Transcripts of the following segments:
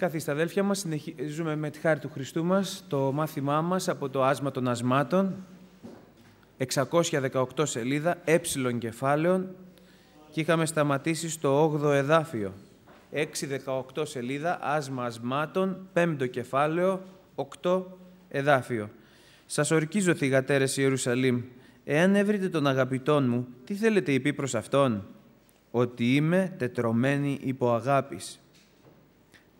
Καθίστε αδέλφια μας, συνεχίζουμε με τη χάρη του Χριστού μας το μάθημά μας από το άσμα των ασμάτων, 618 σελίδα, έψιλον ε κεφάλαιων και είχαμε σταματήσει στο 8ο εδάφιο. 618 σελίδα, άσμα ασμάτων, 5ο κεφάλαιο, 8 εδάφιο. Σας ορκίζω, θυγατέρες Ιερουσαλήμ, εάν έβρετε τον αγαπητόν μου, τι θέλετε υπή προς αυτόν, ότι είμαι τετρωμένη υπό αγάπης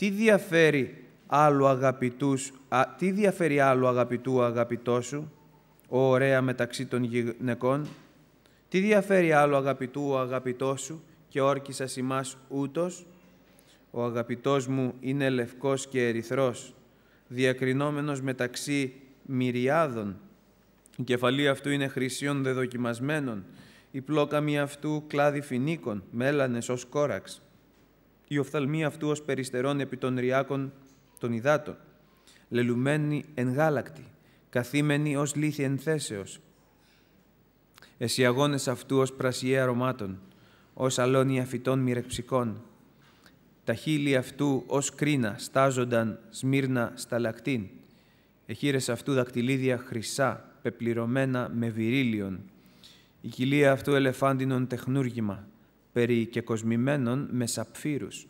τι διαφέρει άλλου αγαπητού τι διαφέρει αγαπητού αγαπητό σου, ο ωραία μεταξύ των γυναικών. Τι διαφέρει άλλο αγαπητού ο αγαπητό σου και όρκησα ημάς ούτος. Ο αγαπητός μου είναι λευκός και ερυθρός, διακρινόμενος μεταξύ μυριάδων. Η κεφαλή αυτού είναι χρυσίων δεδοκιμασμένων, η πλόκαμη αυτού κλάδι φινίκων, μέλανες ως κόραξ η οφθαλμή αυτού ως περιστερών επί των ριάκων των υδάτων, λελουμένη εν γάλακτη, καθήμενη ως λύθη εν Εσύ αγώνες αυτού ως πρασιέ αρωμάτων, ως αλώνια φυτών μυρεψικών. Τα χείλη αυτού ως κρίνα στάζονταν σμύρνα σταλακτήν. Εχείρες αυτού δακτυλίδια χρυσά, πεπληρωμένα με βυρίλιον. Η κοιλία αυτού ελεφάντινον τεχνούργημα, περί και κοσμημένων με σαπφύρους.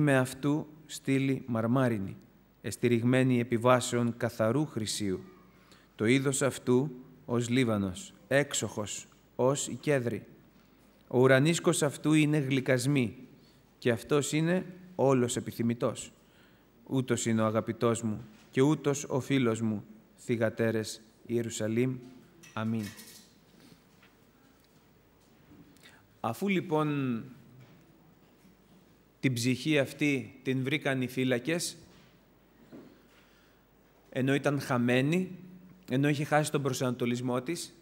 με αυτού στήλη μαρμάρινη, εστηριγμένη επιβάσεων καθαρού χρυσίου. Το είδος αυτού ως λίβανος, έξοχος, ως Κέδρη. Ο ουρανίσκος αυτού είναι γλυκασμή και αυτός είναι όλος επιθυμητός. Ούτως είναι ο αγαπητός μου και ούτως ο φίλος μου, θυγατέρες Ιερουσαλήμ. Αμήν. Αφού λοιπόν την ψυχή αυτή την βρήκαν οι φύλακες, ενώ ήταν χαμένη, ενώ είχε χάσει τον προσανατολισμό της,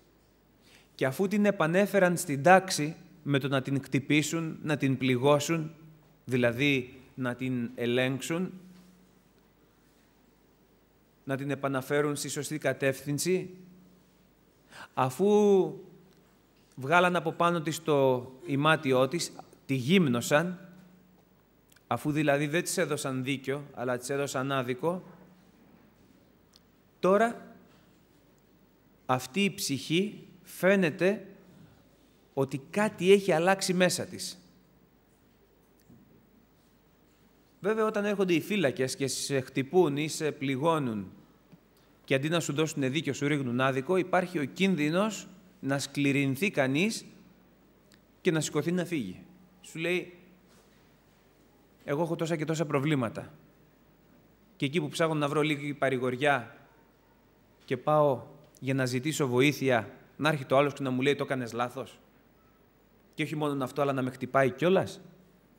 και αφού την επανέφεραν στην τάξη με το να την χτυπήσουν, να την πληγώσουν, δηλαδή να την ελέγξουν, να την επαναφέρουν στη σωστή κατεύθυνση, αφού βγάλαν από πάνω της το ημάτιό της, τη γύμνωσαν, αφού δηλαδή δεν της έδωσαν δίκιο, αλλά της έδωσαν άδικο, τώρα αυτή η ψυχή φαίνεται ότι κάτι έχει αλλάξει μέσα της. Βέβαια, όταν έρχονται οι φύλακες και σε χτυπούν ή σε πληγώνουν και αντί να σου δώσουν δίκιο, σου ρίχνουν άδικο, υπάρχει ο κίνδυνος να σκληρινθεί κανείς και να σηκωθεί να φύγει. Σου λέει, εγώ έχω τόσα και τόσα προβλήματα. Και εκεί που ψάχνω να βρω λίγη παρηγοριά και πάω για να ζητήσω βοήθεια, να έρχεται ο άλλος και να μου λέει το έκανες λάθος. Και όχι μόνο αυτό, αλλά να με χτυπάει κιόλας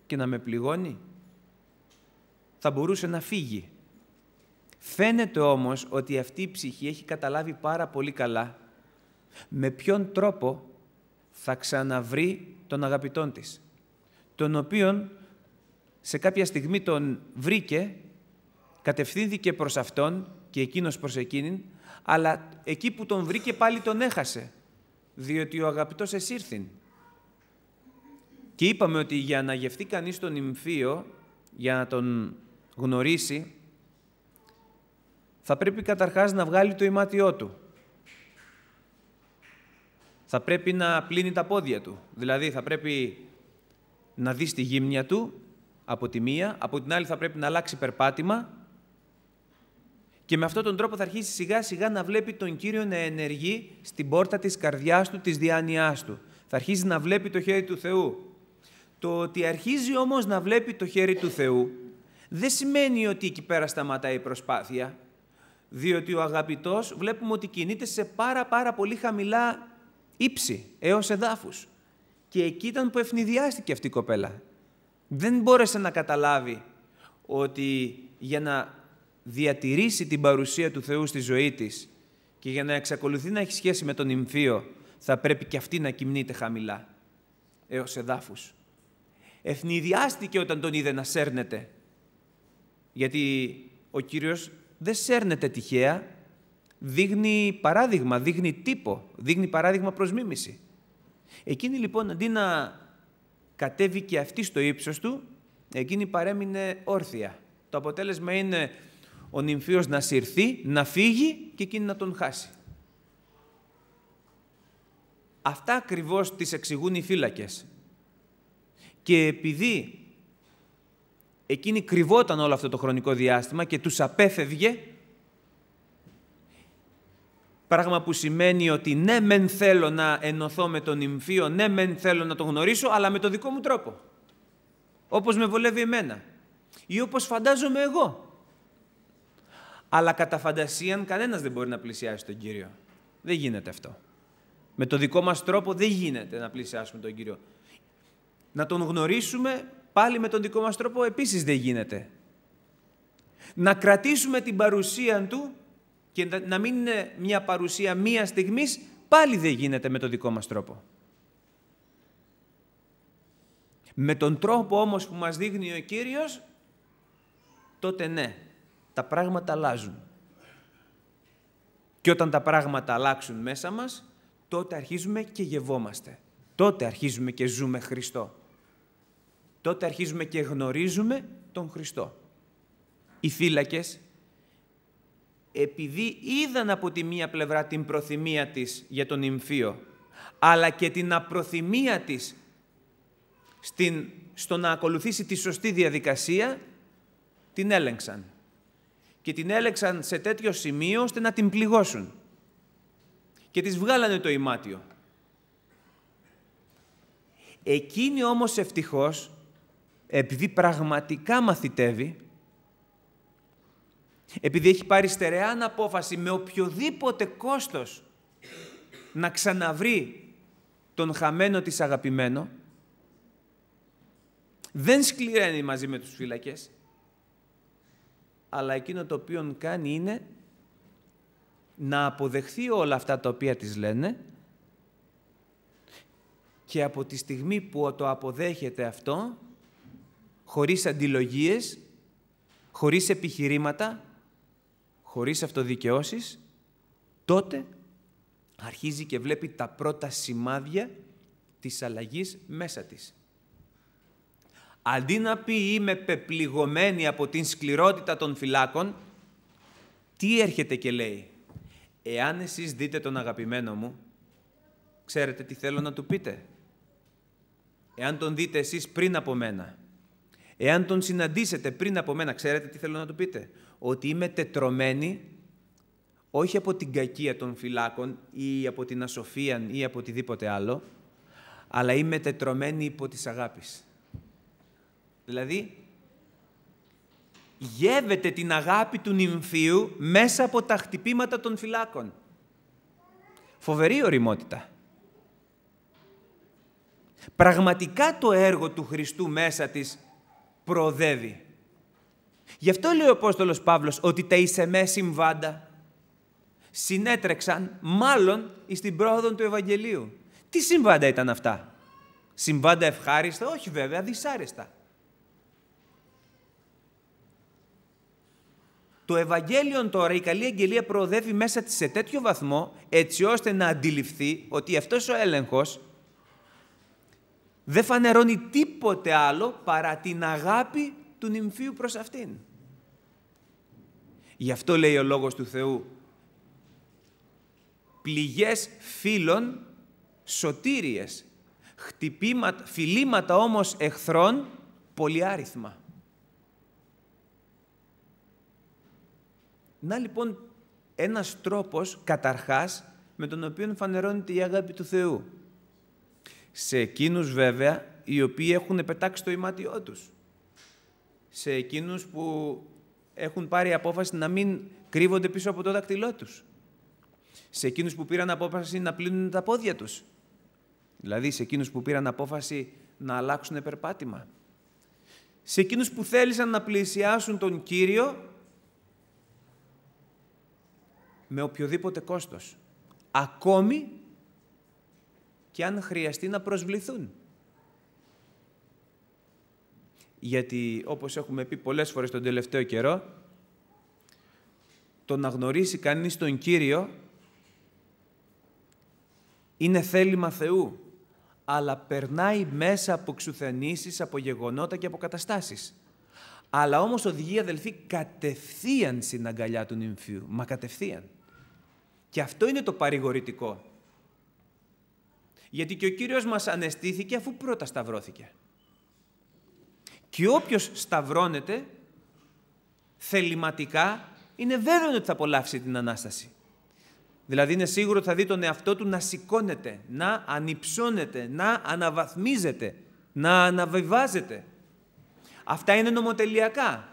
και να με πληγώνει. Θα μπορούσε να φύγει. Φαίνεται όμως ότι αυτή η ψυχή έχει καταλάβει πάρα πολύ καλά με ποιον τρόπο θα ξαναβρει τον αγαπητόν της, τον οποίον σε κάποια στιγμή τον βρήκε, κατευθύνθηκε προς αυτόν και εκείνος προς εκείνην, αλλά εκεί που τον βρήκε πάλι τον έχασε, διότι ο αγαπητός εσύρθην. Και είπαμε ότι για να γευθεί κανείς τον νυμφίο, για να τον γνωρίσει, θα πρέπει καταρχάς να βγάλει το ημάτιό του θα πρέπει να πλύνει τα πόδια του. Δηλαδή θα πρέπει να δει τη γύμνια του από τη μία, από την άλλη θα πρέπει να αλλάξει περπάτημα και με αυτόν τον τρόπο θα αρχίσει σιγά σιγά να βλέπει τον Κύριο να ενεργεί στην πόρτα της καρδιάς του, της διάνοιάς του. Θα αρχίσει να βλέπει το χέρι του Θεού. Το ότι αρχίζει όμως να βλέπει το χέρι του Θεού δεν σημαίνει ότι εκεί πέρα σταματάει η προσπάθεια, διότι ο αγαπητός βλέπουμε ότι κινείται σε πάρα πάρα πολύ χαμηλά ύψη έως εδάφους. Και εκεί ήταν που ευνηδιάστηκε αυτή η κοπέλα. Δεν μπόρεσε να καταλάβει ότι για να διατηρήσει την παρουσία του Θεού στη ζωή της και για να εξακολουθεί να έχει σχέση με τον Ιμφίο, θα πρέπει και αυτή να κοιμνείται χαμηλά, έως εδάφους. Ευνηδιάστηκε όταν τον είδε να σέρνεται, γιατί ο Κύριος δεν σέρνεται τυχαία, δείχνει παράδειγμα, δείχνει τύπο, δείχνει παράδειγμα προς μίμηση. Εκείνη λοιπόν αντί να κατέβει και αυτή στο ύψος του, εκείνη παρέμεινε όρθια. Το αποτέλεσμα είναι ο νυμφίος να συρθεί, να φύγει και εκείνη να τον χάσει. Αυτά ακριβώς τις εξηγούν οι φύλακες. Και επειδή εκείνη κρυβόταν όλο αυτό το χρονικό διάστημα και τους απέφευγε, Πράγμα που σημαίνει ότι ναι, μεν θέλω να ενωθώ με τον Ιμφίο, ναι, μεν θέλω να τον γνωρίσω, αλλά με το δικό μου τρόπο. Όπως με βολεύει εμένα. Ή όπως φαντάζομαι εγώ. Αλλά κατά φαντασίαν κανένας δεν μπορεί να πλησιάσει τον Κύριο. Δεν γίνεται αυτό. Με το δικό μας τρόπο δεν γίνεται να πλησιάσουμε τον Κύριο. Να τον γνωρίσουμε πάλι με τον δικό μας τρόπο επίσης δεν γίνεται. Να κρατήσουμε την παρουσία Του και να μην είναι μια παρουσία μία στιγμής, πάλι δεν γίνεται με τον δικό μας τρόπο. Με τον τρόπο όμως που μας δείχνει ο Κύριος, τότε ναι, τα πράγματα αλλάζουν. Και όταν τα πράγματα αλλάξουν μέσα μας, τότε αρχίζουμε και γευόμαστε. Τότε αρχίζουμε και ζούμε Χριστό. Τότε αρχίζουμε και γνωρίζουμε τον Χριστό. Οι θύλακες επειδή είδαν από τη μία πλευρά την προθυμία της για τον Ιμφίο, αλλά και την απροθυμία της στην, στο να ακολουθήσει τη σωστή διαδικασία, την έλεγξαν. Και την έλεγξαν σε τέτοιο σημείο ώστε να την πληγώσουν. Και της βγάλανε το ημάτιο. Εκείνη όμως ευτυχώς, επειδή πραγματικά μαθητεύει, επειδή έχει πάρει στερεά απόφαση με οποιοδήποτε κόστος να ξαναβρει τον χαμένο της αγαπημένο, δεν σκληραίνει μαζί με τους φύλακες, αλλά εκείνο το οποίο κάνει είναι να αποδεχθεί όλα αυτά τα οποία της λένε και από τη στιγμή που το αποδέχεται αυτό, χωρίς αντιλογίες, χωρίς επιχειρήματα, χωρίς αυτοδικαιώσεις, τότε αρχίζει και βλέπει τα πρώτα σημάδια της αλλαγής μέσα της. Αντί να πει είμαι πεπληγωμένη από την σκληρότητα των φυλάκων, τι έρχεται και λέει. Εάν εσείς δείτε τον αγαπημένο μου, ξέρετε τι θέλω να του πείτε. Εάν τον δείτε εσείς πριν από μένα, εάν τον συναντήσετε πριν από μένα, ξέρετε τι θέλω να του πείτε ότι είμαι τετρωμένη όχι από την κακία των φυλάκων ή από την ασοφία ή από οτιδήποτε άλλο, αλλά είμαι τετρωμένη υπό της αγάπης. Δηλαδή, γεύεται την αγάπη του νυμφίου μέσα από τα χτυπήματα των φυλάκων. Φοβερή οριμότητα. Πραγματικά το έργο του Χριστού μέσα της προοδεύει. Γι' αυτό λέει ο Απόστολος Παύλος ότι τα εισεμέ συμβάντα συνέτρεξαν μάλλον εις την πρόοδο του Ευαγγελίου. Τι συμβάντα ήταν αυτά. Συμβάντα ευχάριστα, όχι βέβαια, δυσάρεστα. Το Ευαγγέλιο τώρα, η καλή αγγελία προοδεύει μέσα της σε τέτοιο βαθμό, έτσι ώστε να αντιληφθεί ότι αυτός ο έλεγχος δεν φανερώνει τίποτε άλλο παρά την αγάπη του νυμφίου προς αυτήν. Γι' αυτό λέει ο Λόγος του Θεού πληγές φίλων σωτήριες, χτυπήματα, φιλήματα όμως εχθρών πολυάριθμα. Να λοιπόν ένας τρόπος καταρχάς με τον οποίο φανερώνεται η αγάπη του Θεού. Σε εκείνους βέβαια οι οποίοι έχουν πετάξει το ημάτιό τους σε εκείνους που έχουν πάρει απόφαση να μην κρύβονται πίσω από το δακτυλό τους. Σε εκείνους που πήραν απόφαση να πλύνουν τα πόδια τους. Δηλαδή σε εκείνους που πήραν απόφαση να αλλάξουν περπάτημα. Σε εκείνους που θέλησαν να πλησιάσουν τον Κύριο με οποιοδήποτε κόστος. Ακόμη και αν χρειαστεί να προσβληθούν. Γιατί, όπως έχουμε πει πολλές φορές τον τελευταίο καιρό, το να γνωρίσει κανείς τον Κύριο είναι θέλημα Θεού, αλλά περνάει μέσα από ξουθενήσεις, από γεγονότα και από καταστάσεις. Αλλά όμως οδηγεί αδελφοί κατευθείαν στην αγκαλιά του νυμφίου, μα κατευθείαν. Και αυτό είναι το παρηγορητικό. Γιατί και ο Κύριος μας αναισθήθηκε αφού πρώτα σταυρώθηκε. Και όποιος σταυρώνεται θεληματικά είναι βέβαιος ότι θα απολαύσει την Ανάσταση. Δηλαδή είναι σίγουρο ότι θα δει τον εαυτό του να σηκώνεται, να ανυψώνεται, να αναβαθμίζεται, να αναβιβάζεται. Αυτά είναι νομοτελειακά.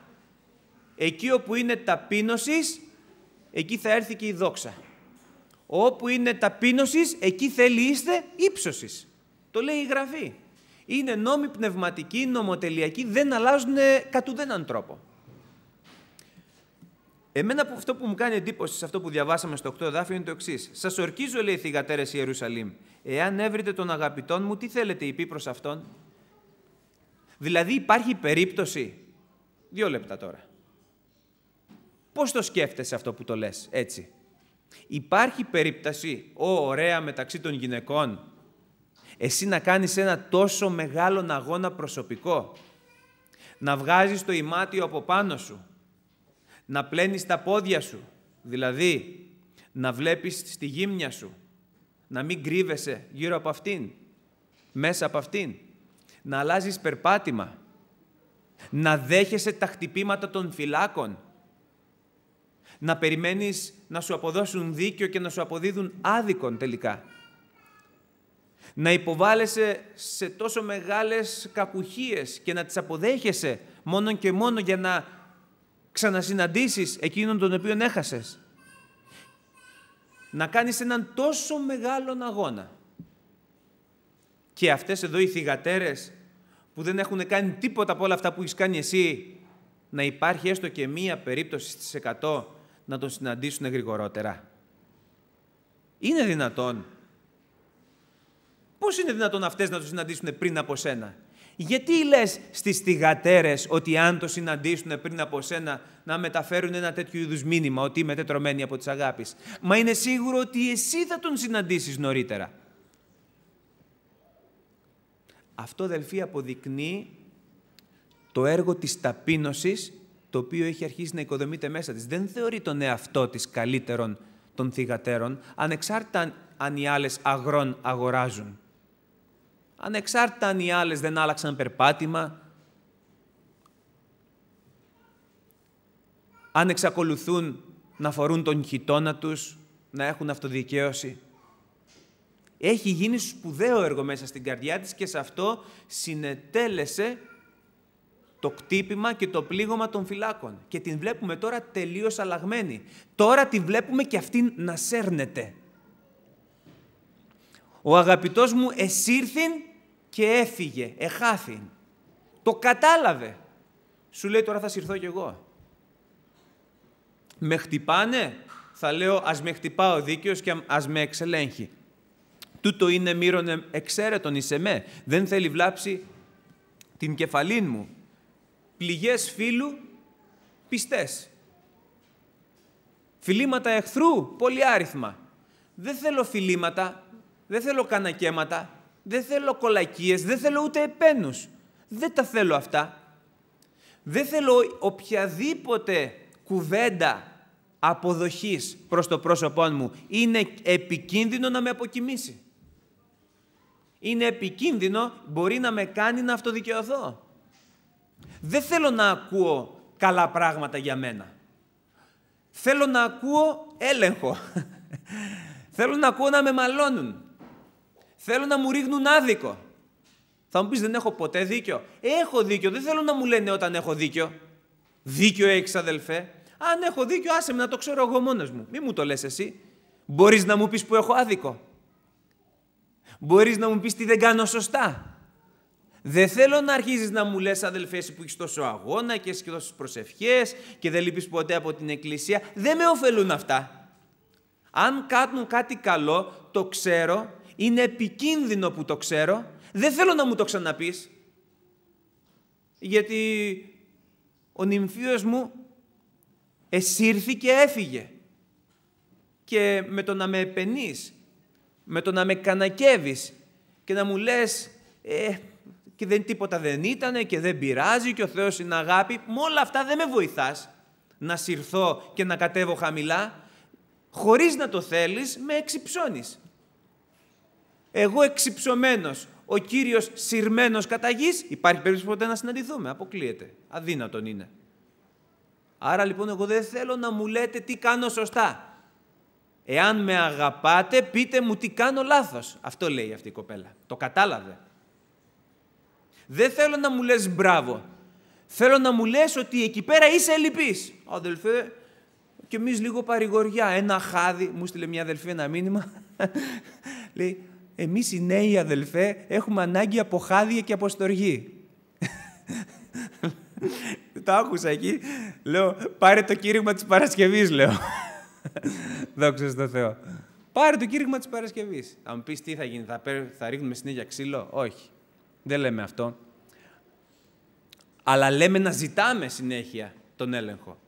Εκεί όπου είναι ταπείνωσης, εκεί θα έρθει και η δόξα. Όπου είναι ταπείνωσης, εκεί θέλει είστε ύψωσης. Το λέει η Γραφή είναι νόμοι πνευματικοί, νομοτελειακοί, δεν αλλάζουν ε, κατ' ουδέναν τρόπο. Εμένα αυτό που μου κάνει εντύπωση σε αυτό που διαβάσαμε στο 8 εδάφιο είναι το εξής. Σας ορκίζω, λέει θυγατέρες Ιερουσαλήμ, εάν έβρετε τον αγαπητόν μου, τι θέλετε, υπή προς αυτόν. Δηλαδή υπάρχει περίπτωση. Δύο λεπτά τώρα. Πώς το σκέφτεσαι αυτό που το λες, έτσι. Υπάρχει περίπτωση, ο ωραία μεταξύ των γυναικών, εσύ να κάνεις ένα τόσο μεγάλο αγώνα προσωπικό, να βγάζεις το ημάτιο από πάνω σου, να πλένεις τα πόδια σου, δηλαδή να βλέπεις στη γύμνια σου, να μην κρύβεσαι γύρω από αυτήν, μέσα από αυτήν, να αλλάζεις περπάτημα, να δέχεσαι τα χτυπήματα των φυλάκων, να περιμένεις να σου αποδώσουν δίκιο και να σου αποδίδουν άδικον τελικά να υποβάλλεσαι σε τόσο μεγάλες κακουχίες και να τις αποδέχεσαι μόνο και μόνο για να ξανασυναντήσεις εκείνον τον οποίο έχασες. Να κάνεις έναν τόσο μεγάλον αγώνα. Και αυτές εδώ οι θυγατέρες που δεν έχουν κάνει τίποτα από όλα αυτά που έχεις κάνει εσύ, να υπάρχει έστω και μία περίπτωση στις 100 να τον συναντήσουν γρηγορότερα. Είναι δυνατόν Πώς είναι δυνατόν αυτές να το συναντήσουν πριν από σένα. Γιατί λες στις τυγατέρες ότι αν το συναντήσουν πριν από σένα να μεταφέρουν ένα τέτοιο είδους μήνυμα ότι είμαι τετρωμένη από τις αγάπης. Μα είναι σίγουρο ότι εσύ θα τον συναντήσεις νωρίτερα. Αυτό αδελφοί αποδεικνύει το έργο της ταπείνωσης το οποίο έχει αρχίσει να οικοδομείται μέσα της. Δεν θεωρεί τον εαυτό της καλύτερον των θυγατέρων, ανεξάρτητα αν οι άλλες αγρόν αγοράζουν ανεξάρτητα αν οι άλλες δεν άλλαξαν περπάτημα, αν εξακολουθούν να φορούν τον χιτόνα τους, να έχουν αυτοδικαίωση. Έχει γίνει σπουδαίο έργο μέσα στην καρδιά της και σε αυτό συνετέλεσε το κτύπημα και το πλήγωμα των φυλάκων. Και την βλέπουμε τώρα τελείως αλλαγμένη. Τώρα την βλέπουμε και αυτήν να σέρνεται. Ο αγαπητός μου εσύρθην και έφυγε, εχάθη. Το κατάλαβε. Σου λέει τώρα θα συρθώ κι εγώ. Με χτυπάνε, θα λέω ας με χτυπά ο δίκαιος και ας με εξελέγχει. Τούτο είναι μύρον εξαίρετον εις εμέ. Δεν θέλει βλάψει την κεφαλή μου. Πληγές φίλου, πιστές. Φιλήματα εχθρού, πολυάριθμα. Δεν θέλω φιλήματα, δεν θέλω κανακέματα, δεν θέλω κολακίες, δεν θέλω ούτε επένους. Δεν τα θέλω αυτά. Δεν θέλω οποιαδήποτε κουβέντα αποδοχής προς το πρόσωπό μου. Είναι επικίνδυνο να με αποκοιμήσει. Είναι επικίνδυνο, μπορεί να με κάνει να αυτοδικαιωθώ. Δεν θέλω να ακούω καλά πράγματα για μένα. Θέλω να ακούω έλεγχο. θέλω να ακούω να με μαλώνουν. Θέλω να μου ρίχνουν άδικο. Θα μου πεις δεν έχω ποτέ δίκιο. Έχω δίκιο. Δεν θέλω να μου λένε όταν έχω δίκιο. Δίκιο έχεις, αδελφέ. Αν έχω δίκιο, άσε με να το ξέρω εγώ μόνος μου. Μη μου το λες εσύ. Μπορείς να μου πεις που έχω άδικο. Μπορείς να μου πεις τι δεν κάνω σωστά. Δεν θέλω να αρχίζεις να μου λες, αδελφέ, εσύ που έχεις τόσο αγώνα και έχεις τόσες προσευχές και δεν λείπεις ποτέ από την εκκλησία. Δεν με ωφελούν αυτά. Αν κάνουν κάτι καλό, το ξέρω είναι επικίνδυνο που το ξέρω. Δεν θέλω να μου το ξαναπείς. Γιατί ο νυμφίος μου εσύρθη και έφυγε. Και με το να με επενείς, με το να με κανακεύεις και να μου λες ε, και δεν, τίποτα δεν ήταν και δεν πειράζει και ο Θεός είναι αγάπη, με όλα αυτά δεν με βοηθάς να συρθώ και να κατέβω χαμηλά, χωρίς να το θέλεις με εξυψώνεις. Εγώ εξυψωμένος, ο κύριος σειρμένος κατά υπάρχει περίπτωση ποτέ να συναντηθούμε. Αποκλείεται. Αδύνατον είναι. Άρα λοιπόν εγώ δεν θέλω να μου λέτε τι κάνω σωστά. Εάν με αγαπάτε, πείτε μου τι κάνω λάθος. Αυτό λέει αυτή η κοπέλα. Το κατάλαβε. Δεν θέλω να μου λες μπράβο. Θέλω να μου λες ότι εκεί πέρα είσαι ελλειπής. Αδελφέ, και εμείς λίγο παρηγοριά. Ένα χάδι, μου στείλε μια αδελφή ένα μήνυμα. λέει, εμείς οι νέοι αδελφέ έχουμε ανάγκη από χάδια και από στοργή. το άκουσα εκεί, λέω πάρε το κήρυγμα της Παρασκευής λέω. Δόξα στο Θεό. Πάρε το κήρυγμα της Παρασκευής. Θα μου πεις τι θα γίνει, θα, παίρ, θα ρίχνουμε συνέχεια ξύλο. Όχι, δεν λέμε αυτό. Αλλά λέμε να ζητάμε συνέχεια τον έλεγχο.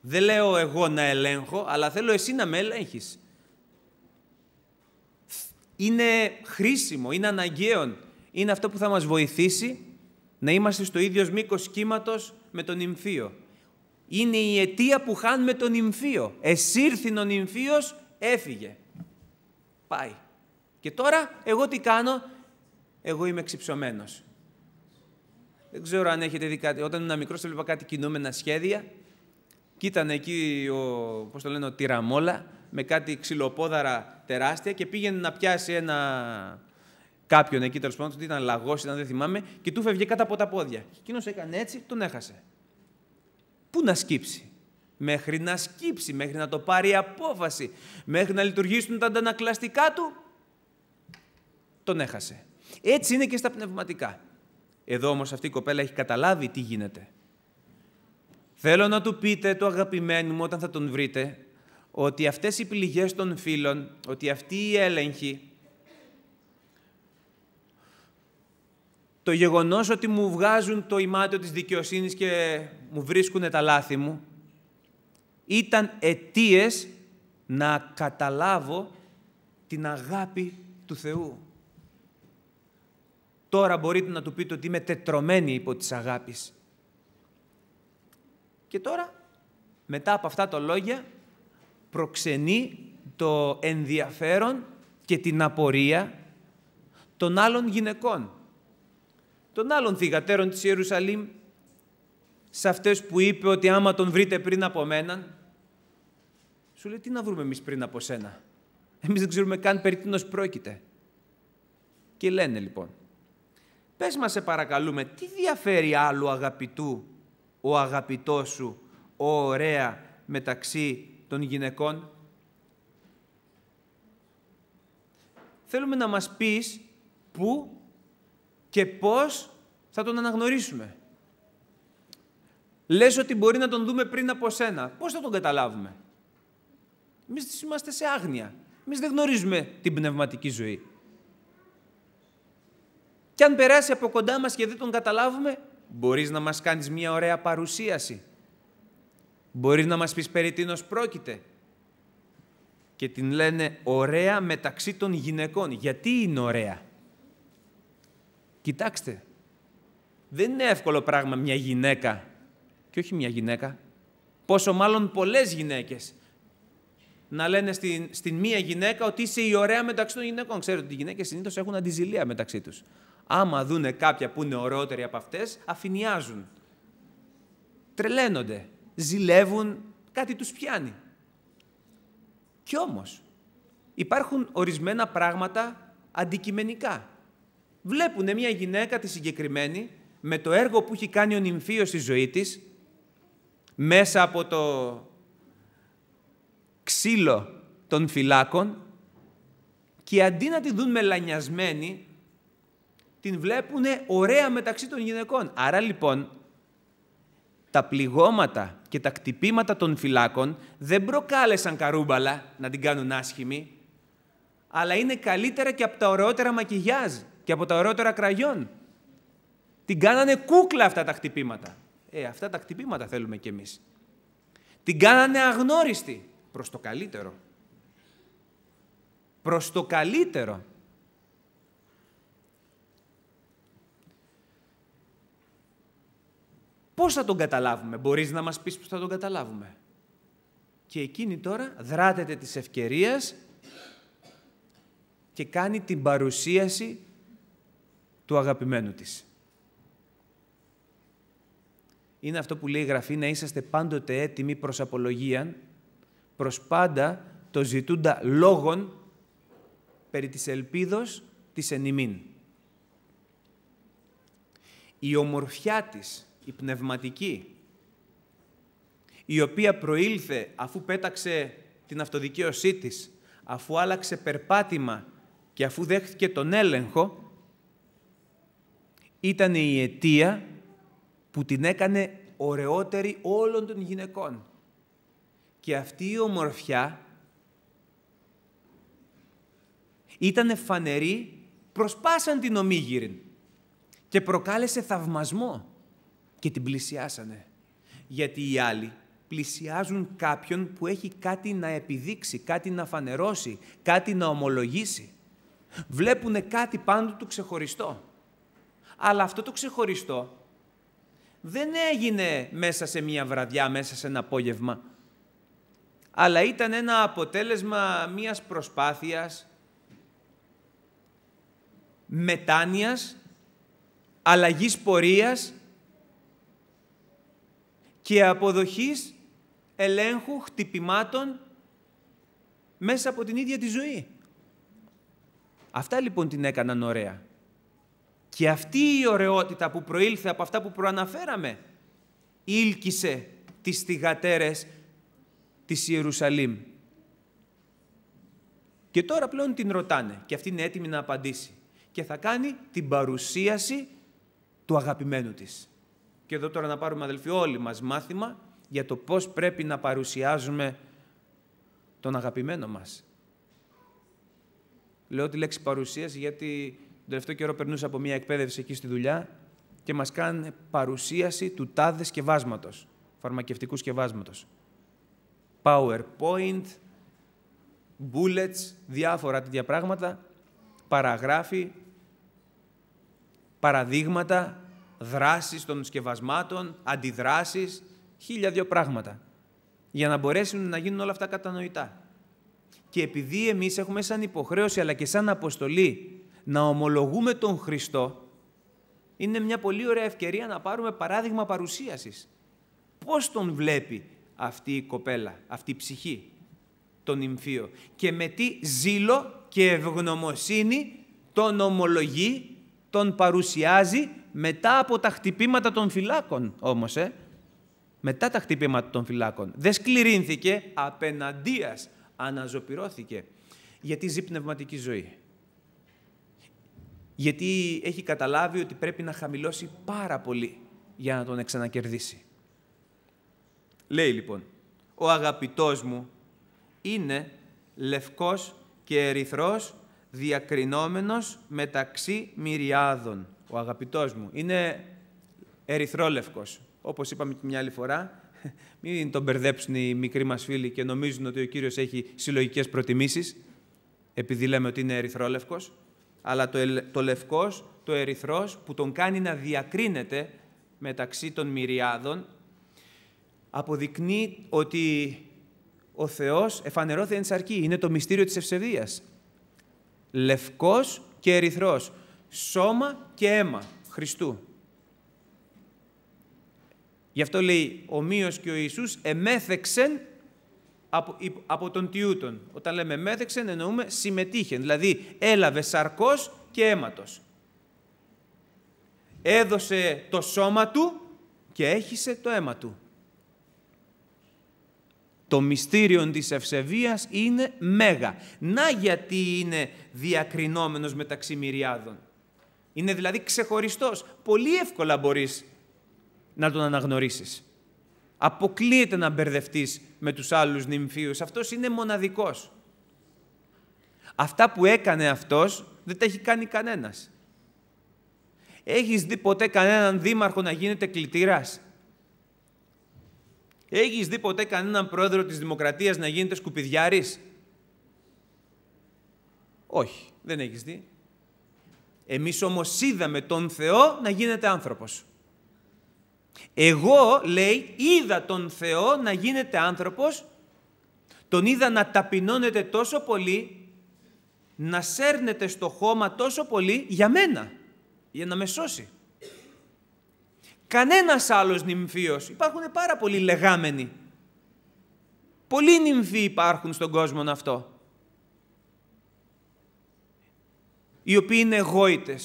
Δεν λέω εγώ να ελέγχω, αλλά θέλω εσύ να με ελέγχεις είναι χρήσιμο, είναι αναγκαίο, είναι αυτό που θα μας βοηθήσει να είμαστε στο ίδιος μήκος κύματος με τον νυμφίο. Είναι η αιτία που χάνουμε τον νυμφίο. Εσύρθην ο νυμφίος, έφυγε. Πάει. Και τώρα εγώ τι κάνω, εγώ είμαι ξυψωμένος. Δεν ξέρω αν έχετε δει κάτι. Όταν ένα μικρός έβλεπα κάτι κινούμενα σχέδια. Κοίτανε εκεί ο, πώς το λένε, ο Τυραμόλα με κάτι ξυλοπόδαρα τεράστια και πήγαινε να πιάσει ένα κάποιον εκεί τέλος πάντων, ήταν λαγός, ήταν δεν θυμάμαι, και του φεύγε κάτω από τα πόδια. Εκείνος έκανε έτσι, τον έχασε. Πού να σκύψει. Μέχρι να σκύψει, μέχρι να το πάρει απόφαση, μέχρι να λειτουργήσουν τα αντανακλαστικά του, τον έχασε. Έτσι είναι και στα πνευματικά. Εδώ όμως αυτή η κοπέλα έχει καταλάβει τι γίνεται. Θέλω να του πείτε το αγαπημένο μου όταν θα τον βρείτε, ότι αυτές οι πληγές των φίλων, ότι αυτοί οι έλεγχη, το γεγονός ότι μου βγάζουν το ημάτιο της δικαιοσύνης και μου βρίσκουν τα λάθη μου, ήταν αιτίες να καταλάβω την αγάπη του Θεού. Τώρα μπορείτε να του πείτε ότι είμαι τετρωμένη υπό της αγάπης. Και τώρα, μετά από αυτά τα λόγια, προξενεί το ενδιαφέρον και την απορία των άλλων γυναικών, των άλλων θυγατέρων της Ιερουσαλήμ, σε αυτές που είπε ότι άμα τον βρείτε πριν από μένα, σου λέει τι να βρούμε εμείς πριν από σένα. Εμείς δεν ξέρουμε καν περί τίνος πρόκειται. Και λένε λοιπόν, πες μας σε παρακαλούμε, τι διαφέρει άλλου αγαπητού ο αγαπητός σου, ο ωραία μεταξύ των γυναικών. Θέλουμε να μας πεις πού και πώς θα τον αναγνωρίσουμε. Λες ότι μπορεί να τον δούμε πριν από σένα. Πώς θα τον καταλάβουμε. Εμείς είμαστε σε άγνοια. εμείς δεν γνωρίζουμε την πνευματική ζωή. Και αν περάσει από κοντά μας και δεν τον καταλάβουμε, μπορείς να μας κάνεις μια ωραία παρουσίαση Μπορείς να μας πεις περί τίνος πρόκειται. Και την λένε ωραία μεταξύ των γυναικών. Γιατί είναι ωραία. Κοιτάξτε, δεν είναι εύκολο πράγμα μια γυναίκα και όχι μια γυναίκα, πόσο μάλλον πολλές γυναίκες να λένε στην, στην μία γυναίκα ότι είσαι η ωραία μεταξύ των γυναικών. Ξέρετε ότι οι γυναίκες συνήθως έχουν αντιζηλία μεταξύ τους. Άμα δούνε κάποια που είναι ωραιότεροι από αυτές, αφηνιάζουν. Τρελαίνονται ζηλεύουν, κάτι τους πιάνει. Κι όμως υπάρχουν ορισμένα πράγματα αντικειμενικά. Βλέπουν μια γυναίκα τη συγκεκριμένη με το έργο που έχει κάνει ο νυμφίος στη ζωή της μέσα από το ξύλο των φυλάκων και αντί να τη δουν μελανιασμένη την βλέπουν ωραία μεταξύ των γυναικών. Άρα λοιπόν τα πληγώματα και τα χτυπήματα των φυλάκων δεν προκάλεσαν καρούμπαλα να την κάνουν άσχημη, αλλά είναι καλύτερα και από τα ωραιότερα μακιγιάζ και από τα ωραιότερα κραγιόν. Την κάνανε κούκλα αυτά τα χτυπήματα. Ε, αυτά τα χτυπήματα θέλουμε κι εμείς. Την κάνανε αγνώριστη προς το καλύτερο. Προς το καλύτερο. Πώς θα τον καταλάβουμε, μπορείς να μας πεις πώς θα τον καταλάβουμε. Και εκείνη τώρα δράτεται της ευκαιρίας και κάνει την παρουσίαση του αγαπημένου της. Είναι αυτό που λέει η Γραφή, να είσαστε πάντοτε έτοιμοι προς απολογία, προς πάντα το ζητούντα λόγων περί της ελπίδος της ενημήν. Η ομορφιά της η πνευματική, η οποία προήλθε αφού πέταξε την αυτοδικαίωσή της, αφού άλλαξε περπάτημα και αφού δέχθηκε τον έλεγχο, ήταν η αιτία που την έκανε ωραιότερη όλων των γυναικών. Και αυτή η ομορφιά ήταν φανερή προς πάσαν την ομίγυρη και προκάλεσε θαυμασμό και την πλησιάσανε. Γιατί οι άλλοι πλησιάζουν κάποιον που έχει κάτι να επιδείξει, κάτι να φανερώσει, κάτι να ομολογήσει. Βλέπουν κάτι πάντου του ξεχωριστό. Αλλά αυτό το ξεχωριστό δεν έγινε μέσα σε μία βραδιά, μέσα σε ένα απόγευμα. Αλλά ήταν ένα αποτέλεσμα μίας προσπάθειας μετάνοιας, αλλαγής πορείας και αποδοχής ελέγχου χτυπημάτων μέσα από την ίδια τη ζωή. Αυτά λοιπόν την έκαναν ωραία. Και αυτή η ωραιότητα που προήλθε από αυτά που προαναφέραμε ήλκησε τις θυγατέρες της Ιερουσαλήμ. Και τώρα πλέον την ρωτάνε και αυτή είναι έτοιμη να απαντήσει και θα κάνει την παρουσίαση του αγαπημένου της και εδώ τώρα να πάρουμε αδελφοί όλοι μας μάθημα για το πώς πρέπει να παρουσιάζουμε τον αγαπημένο μας. Λέω τη λέξη παρουσίαση γιατί τον τελευταίο καιρό περνούσα από μια εκπαίδευση εκεί στη δουλειά και μας κάνουν παρουσίαση του τάδες σκευάσματος, φαρμακευτικού σκευάσματος. PowerPoint, bullets, διάφορα τέτοια πράγματα, παραγράφη, παραδείγματα, δράσεις των σκευασμάτων, αντιδράσεις, χίλια δύο πράγματα, για να μπορέσουν να γίνουν όλα αυτά κατανοητά. Και επειδή εμείς έχουμε σαν υποχρέωση αλλά και σαν αποστολή να ομολογούμε τον Χριστό, είναι μια πολύ ωραία ευκαιρία να πάρουμε παράδειγμα παρουσίασης. Πώς τον βλέπει αυτή η κοπέλα, αυτή η ψυχή, τον Ιμφίο και με τι ζήλο και ευγνωμοσύνη τον ομολογεί, τον παρουσιάζει μετά από τα χτυπήματα των φυλάκων όμως, ε, μετά τα χτυπήματα των φυλάκων. Δεν σκληρύνθηκε, απέναντίας αναζωπυρώθηκε. Γιατί ζει πνευματική ζωή. Γιατί έχει καταλάβει ότι πρέπει να χαμηλώσει πάρα πολύ για να τον εξανακερδίσει. Λέει λοιπόν, ο αγαπητός μου είναι λευκός και ερυθρός διακρινόμενος μεταξύ μυριάδων ο αγαπητός μου, είναι ερυθρόλευκος. Όπως είπαμε και μια άλλη φορά, μην τον μπερδέψουν οι μικροί μας φίλοι και νομίζουν ότι ο Κύριος έχει συλλογικές προτιμήσεις, επειδή λέμε ότι είναι ερυθρόλευκος, αλλά το, το λευκός, το ερυθρός, που τον κάνει να διακρίνεται μεταξύ των μυριάδων, αποδεικνύει ότι ο Θεός εφανερώθηκε εν σαρκή. Είναι το μυστήριο της ευσεβίας. Λευκός και ερυθρός σώμα και αίμα Χριστού. Γι' αυτό λέει ο Μίος και ο Ιησούς εμέθεξεν από, από τον Τιούτον. Όταν λέμε εμέθεξεν εννοούμε συμμετείχεν, δηλαδή έλαβε σαρκός και αίματος. Έδωσε το σώμα του και έχισε το αίμα του. Το μυστήριο της ευσεβίας είναι μέγα. Να γιατί είναι διακρινόμενος μεταξύ μυριάδων. Είναι δηλαδή ξεχωριστός. Πολύ εύκολα μπορείς να τον αναγνωρίσεις. Αποκλείεται να μπερδευτείς με τους άλλους νυμφίους. Αυτός είναι μοναδικός. Αυτά που έκανε αυτός δεν τα έχει κάνει κανένας. Έχεις δει ποτέ κανέναν δήμαρχο να γίνεται κλητήρας. Έχεις δει ποτέ κανέναν πρόεδρο της Δημοκρατίας να γίνεται σκουπιδιάρης. Όχι, δεν έχεις δει. Εμείς όμως είδαμε τον Θεό να γίνεται άνθρωπος. Εγώ, λέει, είδα τον Θεό να γίνεται άνθρωπος, τον είδα να ταπεινώνεται τόσο πολύ, να σέρνεται στο χώμα τόσο πολύ για μένα, για να με σώσει. Κανένας άλλος νυμφίος. Υπάρχουν πάρα πολλοί λεγάμενοι. Πολλοί νυμφοί υπάρχουν στον κόσμο αυτό. οι οποίοι είναι γόητε.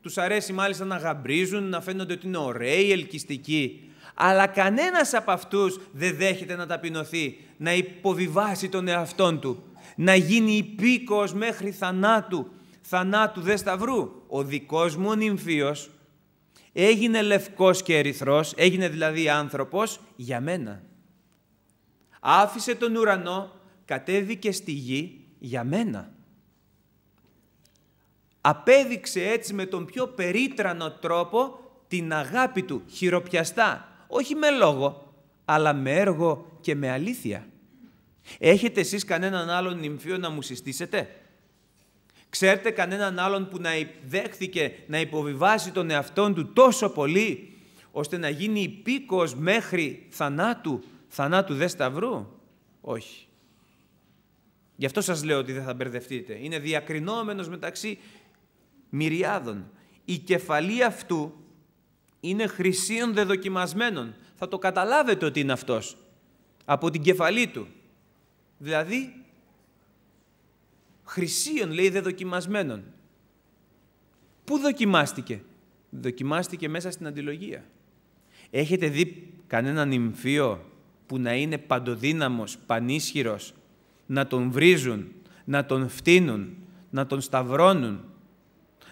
Τους αρέσει μάλιστα να γαμπρίζουν, να φαίνονται ότι είναι ωραίοι, ελκυστικοί. Αλλά κανένας από αυτούς δεν δέχεται να ταπεινωθεί, να υποβιβάσει τον εαυτόν του, να γίνει υπήκοος μέχρι θανάτου, θανάτου δε σταυρού. Ο δικός μου ο έγινε λευκός και ερυθρός, έγινε δηλαδή άνθρωπος για μένα. Άφησε τον ουρανό, κατέβηκε στη γη για μένα. Απέδειξε έτσι με τον πιο περίτρανο τρόπο την αγάπη του χειροπιαστά, όχι με λόγο, αλλά με έργο και με αλήθεια. Έχετε εσείς κανέναν άλλον νυμφίο να μου συστήσετε. Ξέρετε κανέναν άλλον που να δέχθηκε να υποβιβάσει τον εαυτό του τόσο πολύ, ώστε να γίνει υπήκος μέχρι θανάτου, θανάτου δε σταυρού. Όχι. Γι' αυτό σας λέω ότι δεν θα μπερδευτείτε. Είναι διακρινόμενος μεταξύ μυριάδων. Η κεφαλή αυτού είναι χρυσίων δεδοκιμασμένων. Θα το καταλάβετε ότι είναι αυτός. Από την κεφαλή του. Δηλαδή, χρυσίων λέει δεδοκιμασμένων. Πού δοκιμάστηκε. Δοκιμάστηκε μέσα στην αντιλογία. Έχετε δει κανένα νυμφίο που να είναι παντοδύναμος, πανίσχυρος, να τον βρίζουν, να τον φτύνουν, να τον σταυρώνουν,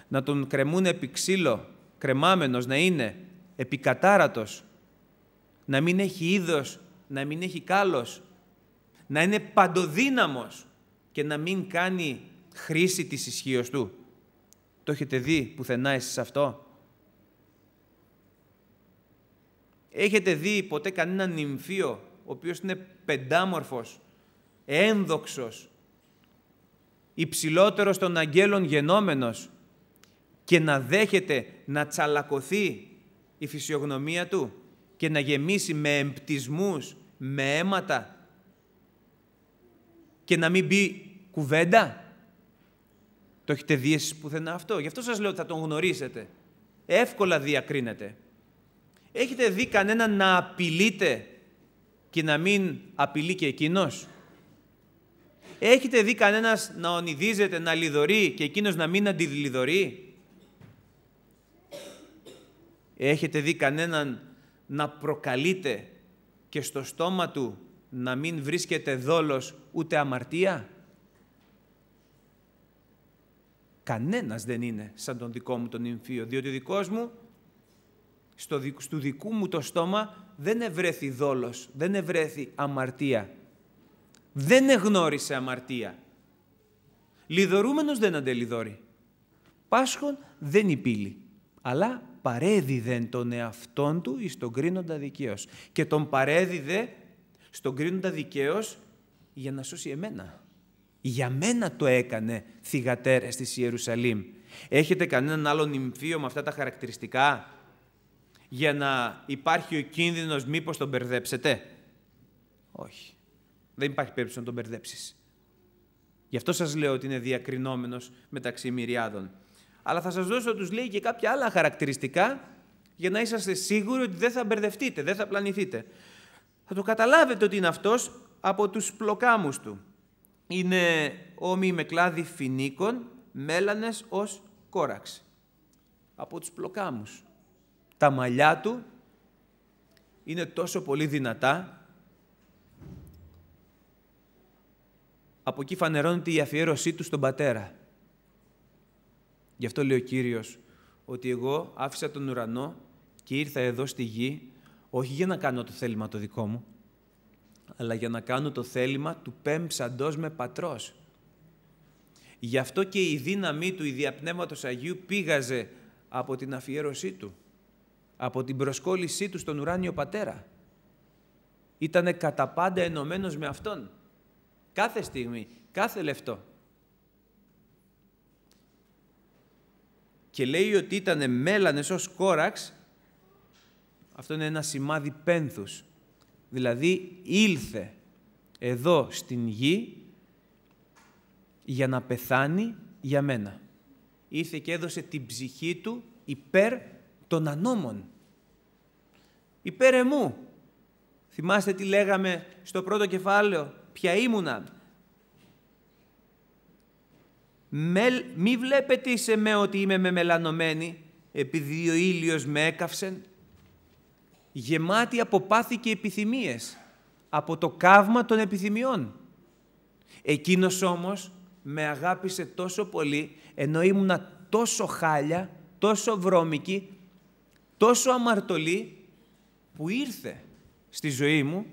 να τον κρεμούν επί ξύλο, κρεμάμενος να είναι, επικατάρατος, να μην έχει είδος, να μην έχει κάλος, να είναι παντοδύναμος και να μην κάνει χρήση της ισχύως του. Το έχετε δει πουθενά εσείς αυτό. Έχετε δει ποτέ κανένα νυμφίο, ο οποίος είναι πεντάμορφος, ένδοξος, υψηλότερος των αγγέλων γενόμενος, και να δέχεται να τσαλακωθεί η φυσιογνωμία του και να γεμίσει με εμπτισμούς, με αίματα και να μην μπει κουβέντα. Το έχετε δει εσείς πουθενά αυτό. Γι' αυτό σας λέω ότι θα τον γνωρίσετε. Εύκολα διακρίνετε. Έχετε δει κανέναν να απειλείται και να μην απειλεί και εκείνος. Έχετε δει κανένας να ονειδίζεται, να λιδωρεί και εκείνος να μην αντιλιδωρεί. Έχετε δει κανέναν να προκαλείται και στο στόμα του να μην βρίσκεται δόλος ούτε αμαρτία. Κανένας δεν είναι σαν τον δικό μου τον νυμφίο. διότι ο δικός μου, στο, δικού μου το στόμα δεν ευρέθη δόλος, δεν ευρέθη αμαρτία. Δεν εγνώρισε αμαρτία. Λιδωρούμενος δεν αντελιδώρει. Πάσχον δεν υπήλει αλλά παρέδιδεν τον εαυτόν του εις τον κρίνοντα δικαίως. Και τον παρέδιδε στον κρίνοντα δικαίως για να σώσει εμένα. Για μένα το έκανε θυγατέρες της Ιερουσαλήμ. Έχετε κανέναν άλλο νυμφίο με αυτά τα χαρακτηριστικά για να υπάρχει ο κίνδυνος μήπως τον μπερδέψετε. Όχι. Δεν υπάρχει περίπτωση να τον μπερδέψεις. Γι' αυτό σας λέω ότι είναι διακρινόμενος μεταξύ μυριάδων αλλά θα σας δώσω, τους λέει, και κάποια άλλα χαρακτηριστικά για να είσαστε σίγουροι ότι δεν θα μπερδευτείτε, δεν θα πλανηθείτε. Θα το καταλάβετε ότι είναι αυτός από τους πλοκάμους του. Είναι όμοιοι με κλάδι φινίκων, μέλανες ως κόραξ. Από τους πλοκάμους. Τα μαλλιά του είναι τόσο πολύ δυνατά. Από εκεί φανερώνεται η αφιέρωσή του στον πατέρα. Γι' αυτό λέει ο Κύριος ότι εγώ άφησα τον ουρανό και ήρθα εδώ στη γη όχι για να κάνω το θέλημα το δικό μου, αλλά για να κάνω το θέλημα του πέμψαντός με πατρός. Γι' αυτό και η δύναμή του, η διαπνεύματος Αγίου, πήγαζε από την αφιέρωσή του, από την προσκόλλησή του στον ουράνιο πατέρα. Ήτανε κατά πάντα ενωμένος με Αυτόν. Κάθε στιγμή, κάθε λεπτό. και λέει ότι ήταν μέλανες ως κόραξ, αυτό είναι ένα σημάδι πένθους. Δηλαδή ήλθε εδώ στην γη για να πεθάνει για μένα. Ήρθε και έδωσε την ψυχή του υπέρ των ανώμων. Υπέρ εμού. Θυμάστε τι λέγαμε στο πρώτο κεφάλαιο. Ποια ήμουνα, μη βλέπετε σε με ότι είμαι με μελανωμένη, επειδή ο ήλιος με έκαυσε Γεμάτη από πάθη και επιθυμίες, από το καύμα των επιθυμιών. Εκείνος όμως με αγάπησε τόσο πολύ, ενώ ήμουνα τόσο χάλια, τόσο βρώμικη, τόσο αμαρτωλή, που ήρθε στη ζωή μου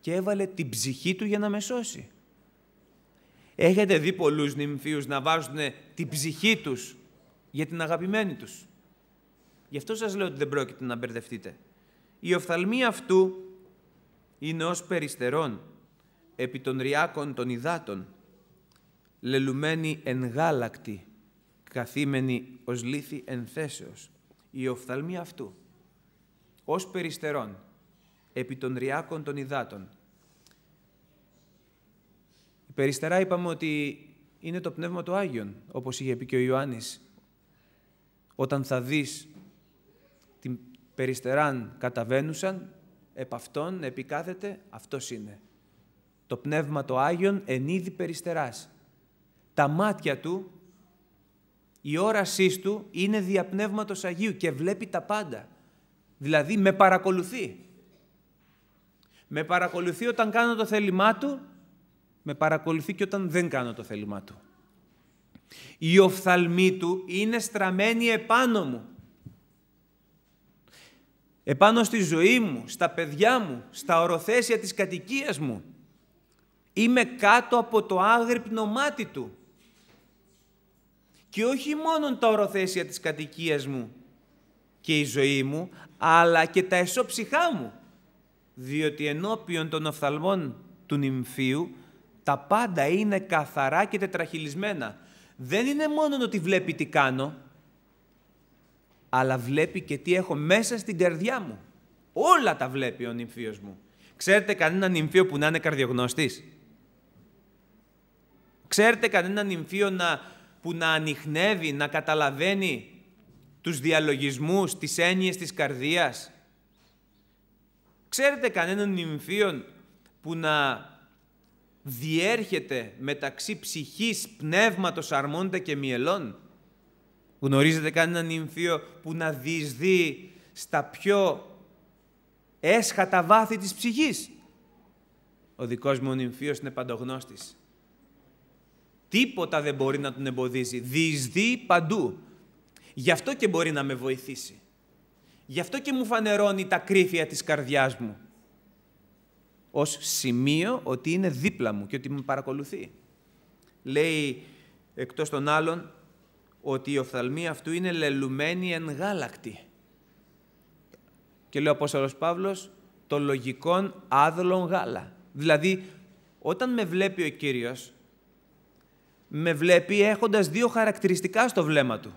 και έβαλε την ψυχή του για να με σώσει. Έχετε δει πολλούς νυμφίους να βάζουν την ψυχή τους για την αγαπημένη τους. Γι' αυτό σας λέω ότι δεν πρόκειται να μπερδευτείτε. Η οφθαλμία αυτού είναι ως περιστερών επί των ριάκων των υδάτων, λελουμένη εν γάλακτη, καθήμενη ως λύθη εν θέσεως. Η οφθαλμία αυτού, ως περιστερών, επί των ριάκων των υδάτων, Περιστερά είπαμε ότι είναι το Πνεύμα του Άγιον, όπως είχε πει και ο Ιωάννης. Όταν θα δεις την περιστεράν καταβαίνουσαν, επ' αυτόν επικάθεται, αυτός είναι. Το Πνεύμα το Άγιον εν είδη περιστεράς. Τα μάτια του, η όρασής του είναι διαπνεύματος Αγίου και βλέπει τα πάντα. Δηλαδή με παρακολουθεί. Με παρακολουθεί όταν κάνω το θέλημά του με παρακολουθεί και όταν δεν κάνω το θέλημά του. Η οφθαλμή του είναι στραμμένη επάνω μου. Επάνω στη ζωή μου, στα παιδιά μου, στα οροθέσια της κατοικίας μου. Είμαι κάτω από το άγρυπνο μάτι του. Και όχι μόνο τα οροθέσια της κατοικίας μου και η ζωή μου, αλλά και τα εσωψυχά μου. Διότι ενώπιον των οφθαλμών του νυμφίου τα πάντα είναι καθαρά και τετραχυλισμένα. Δεν είναι μόνο ότι βλέπει τι κάνω, αλλά βλέπει και τι έχω μέσα στην καρδιά μου. Όλα τα βλέπει ο νυμφίος μου. Ξέρετε κανένα νυμφίο που να είναι καρδιογνώστης. Ξέρετε κανένα νυμφίο να, που να ανοιχνεύει, να καταλαβαίνει τους διαλογισμούς, τις έννοιες της καρδίας. Ξέρετε κανέναν νυμφίον που να διέρχεται μεταξύ ψυχής, πνεύματος, αρμόντα και μυελών. Γνωρίζετε κανένα νυμφίο που να διεισδύει στα πιο έσχατα βάθη της ψυχής. Ο δικός μου νυμφίος είναι παντογνώστης. Τίποτα δεν μπορεί να τον εμποδίζει. Διεισδύει παντού. Γι' αυτό και μπορεί να με βοηθήσει. Γι' αυτό και μου φανερώνει τα κρύφια της καρδιάς μου ως σημείο ότι είναι δίπλα μου και ότι με παρακολουθεί. Λέει εκτός των άλλων ότι η οφθαλμή αυτού είναι λελουμένη εν γάλακτη. Και λέει ο Απόσταλος Παύλος, το λογικόν άδλων γάλα. Δηλαδή, όταν με βλέπει ο Κύριος, με βλέπει έχοντας δύο χαρακτηριστικά στο βλέμμα του.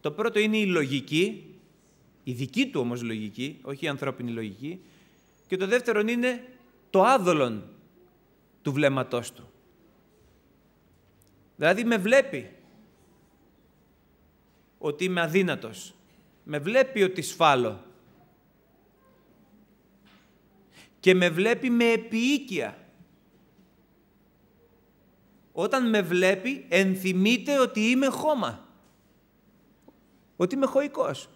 Το πρώτο είναι η λογική, η δική του όμως λογική, όχι η ανθρώπινη λογική, και το δεύτερο είναι το άδολον του βλέμματός του. Δηλαδή με βλέπει ότι είμαι αδύνατος. Με βλέπει ότι σφάλω. Και με βλέπει με επιοίκεια. Όταν με βλέπει ενθυμείται ότι είμαι χώμα. Ότι είμαι χωικός.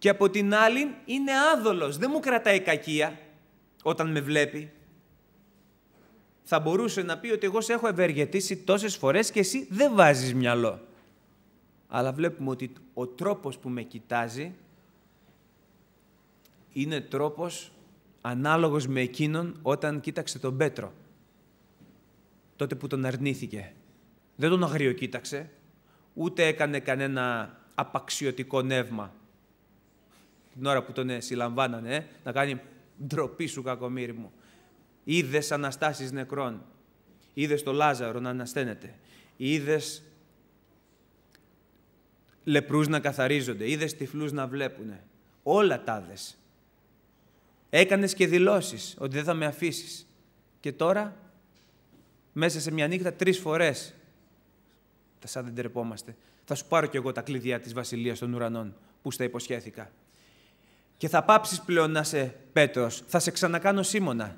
Και από την άλλη είναι άδολος, δεν μου κρατάει κακία όταν με βλέπει. Θα μπορούσε να πει ότι εγώ σε έχω ευεργετήσει τόσες φορές και εσύ δεν βάζεις μυαλό. Αλλά βλέπουμε ότι ο τρόπος που με κοιτάζει είναι τρόπος ανάλογος με εκείνον όταν κοίταξε τον Πέτρο. Τότε που τον αρνήθηκε. Δεν τον αγριοκοίταξε, ούτε έκανε κανένα απαξιωτικό νεύμα την ώρα που τον ε, συλλαμβάνανε, να κάνει ντροπή σου κακομύρι μου. Είδες αναστάσεις νεκρών. Είδες το Λάζαρο να ανασταίνεται. Είδες λεπρούς να καθαρίζονται. Είδες τυφλούς να βλέπουν. Όλα τα δες. Έκανες και δηλώσεις ότι δεν θα με αφήσεις. Και τώρα, μέσα σε μια νύχτα, τρεις φορές, θα σαν δεν τρεπόμαστε, θα σου πάρω κι εγώ τα κλειδιά της Βασιλείας των Ουρανών, που στα υποσχέθηκα και θα πάψεις πλέον να είσαι Πέτρος, θα σε ξανακάνω Σίμωνα.